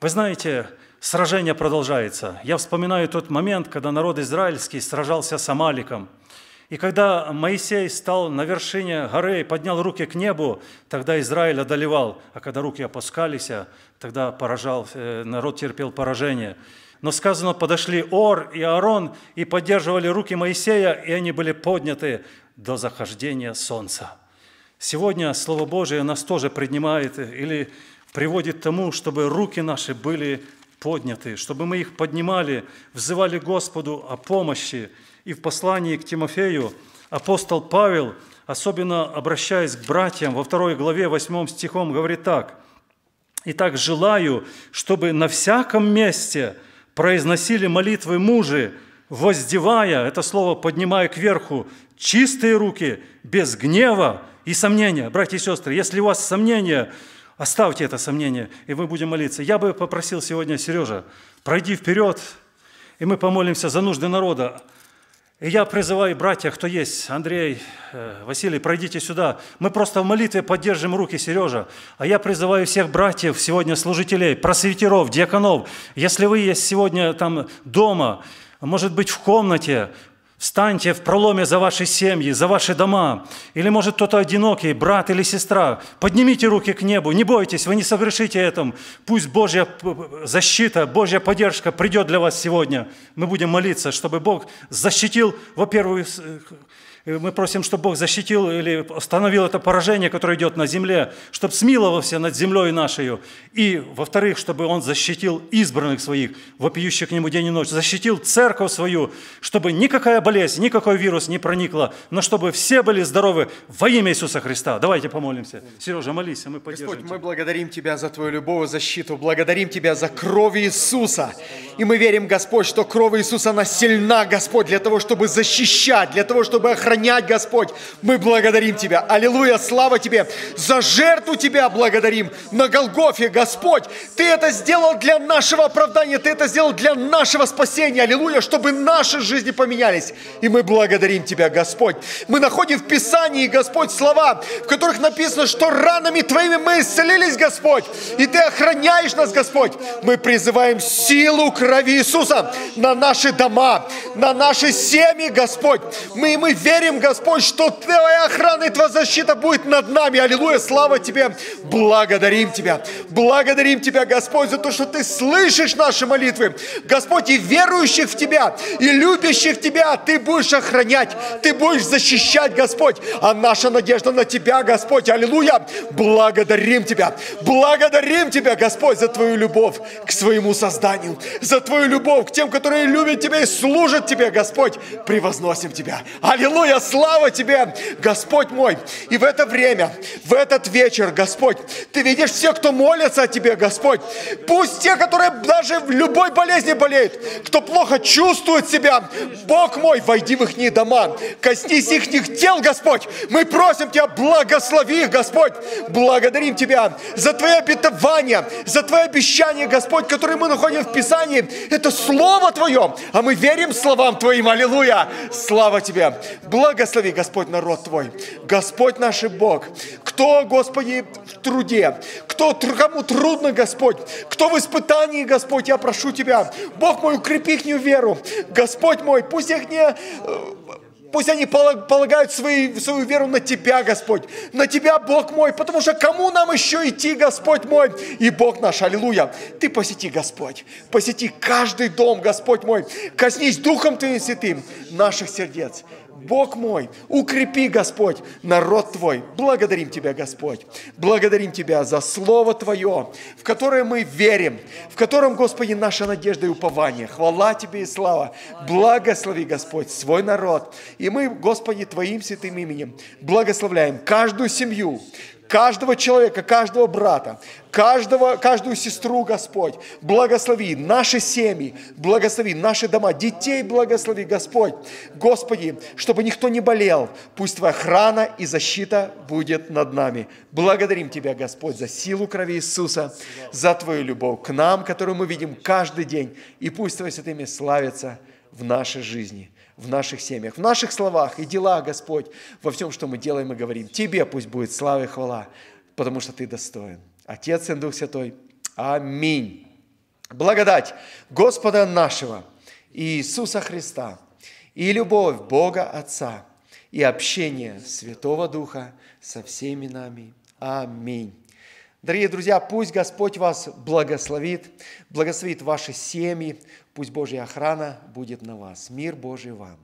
вы знаете, сражение продолжается. Я вспоминаю тот момент, когда народ израильский сражался с Амаликом. И когда Моисей стал на вершине горы и поднял руки к небу, тогда Израиль одолевал, а когда руки опускались, э, тогда поражал, э, народ терпел поражение. Но сказано, подошли Ор и Аарон и поддерживали руки Моисея, и они были подняты до захождения солнца. Сегодня Слово Божие нас тоже принимает э, или приводит к тому, чтобы руки наши были подняты, чтобы мы их поднимали, взывали Господу о помощи. И в послании к Тимофею апостол Павел, особенно обращаясь к братьям во второй главе 8 стихом, говорит так. «Итак, желаю, чтобы на всяком месте произносили молитвы мужи, воздевая, это слово поднимая кверху, чистые руки, без гнева и сомнения». Братья и сестры, если у вас сомнения – Оставьте это сомнение, и мы будем молиться. Я бы попросил сегодня, Сережа, пройди вперед, и мы помолимся за нужды народа. И я призываю братья, кто есть, Андрей, э, Василий, пройдите сюда. Мы просто в молитве поддержим руки Сережа. А я призываю всех братьев сегодня, служителей, просветеров, диаконов. Если вы есть сегодня там дома, а может быть, в комнате, Встаньте в проломе за ваши семьи, за ваши дома. Или, может, кто-то одинокий, брат или сестра. Поднимите руки к небу, не бойтесь, вы не согрешите этом. Пусть Божья защита, Божья поддержка придет для вас сегодня. Мы будем молиться, чтобы Бог защитил, во-первых, Э, мы просим, чтобы Бог защитил или остановил это поражение, которое идет на земле, чтобы смиловался над землей нашей. И, во-вторых, чтобы Он защитил избранных своих, вопиющих к Нему день и ночь, защитил церковь свою, чтобы никакая болезнь, никакой вирус не проникла, но чтобы все были здоровы во имя Иисуса Христа. Давайте помолимся. Сережа, молись, а мы поддержим. Господь, мы благодарим Тебя за Твою любовь, и защиту, благодарим Тебя за кровь Иисуса. И мы верим, Господь, что кровь Иисуса, она сильна, Господь, для того, чтобы защищать, для того, чтобы охранять сохранять, Господь. Мы благодарим Тебя. Аллилуйя, слава Тебе. За жертву Тебя благодарим на Голгофе, Господь. Ты это сделал для нашего оправдания, Ты это сделал для нашего спасения. Аллилуйя, чтобы наши жизни поменялись. И мы благодарим Тебя, Господь. Мы находим в Писании, Господь, слова, в которых написано, что ранами Твоими мы исцелились, Господь. И Ты охраняешь нас, Господь. Мы призываем силу крови Иисуса на наши дома, на наши семьи, Господь. Мы, мы верим верим, Господь, что Твоя охрана и Твоя защита будет над нами. Аллилуйя, слава Тебе. Благодарим Тебя. Благодарим Тебя, Господь, за то, что Ты слышишь наши молитвы. Господь, и верующих в Тебя, и любящих Тебя Ты будешь охранять, Ты будешь защищать, Господь. А наша надежда на Тебя, Господь. Аллилуйя. Благодарим Тебя. Благодарим Тебя, Господь, за Твою любовь к своему созданию, за Твою любовь к тем, которые любят Тебя и служат Тебе, Господь. Превозносим Тебя. Аллилуйя. Аллилуйя, слава Тебе, Господь мой. И в это время, в этот вечер, Господь, Ты видишь всех, кто молится о Тебе, Господь. Пусть те, которые даже в любой болезни болеют, кто плохо чувствует себя, Бог мой, войди в их дома, коснись их тел, Господь. Мы просим Тебя, благослови их, Господь. Благодарим Тебя за твое обетование, за твое обещание, Господь, которые мы находим в Писании. Это Слово Твое, а мы верим словам Твоим. Аллилуйя! Слава Тебе! Благодарим Благослови, Господь, народ Твой, Господь наш и Бог. Кто, Господи, в труде, кто, кому трудно, Господь, кто в испытании, Господь, я прошу Тебя, Бог мой, укрепи их веру. Господь мой, пусть их не э, Пусть они полагают свои, свою веру на Тебя, Господь, на Тебя, Бог мой, потому что кому нам еще идти, Господь мой? И Бог наш, аллилуйя, Ты посети, Господь, посети каждый дом, Господь мой, коснись Духом Твоим Святым наших сердец. Бог мой, укрепи, Господь, народ Твой. Благодарим Тебя, Господь. Благодарим Тебя за Слово Твое, в которое мы верим, в котором, Господи, наша надежда и упование. Хвала Тебе и слава. Благослови, Господь, свой народ. И мы, Господи, Твоим святым именем благословляем каждую семью, каждого человека, каждого брата, каждого, каждую сестру, Господь. Благослови наши семьи, благослови наши дома, детей благослови, Господь. Господи, чтобы никто не болел, пусть Твоя охрана и защита будет над нами. Благодарим Тебя, Господь, за силу крови Иисуса, за Твою любовь к нам, которую мы видим каждый день. И пусть Твое святыми славится в нашей жизни в наших семьях, в наших словах и делах, Господь, во всем, что мы делаем и говорим. Тебе пусть будет слава и хвала, потому что Ты достоин. Отец и Дух Святой. Аминь. Благодать Господа нашего Иисуса Христа и любовь Бога Отца и общение Святого Духа со всеми нами. Аминь. Дорогие друзья, пусть Господь вас благословит, благословит ваши семьи, Пусть Божья охрана будет на вас. Мир Божий вам.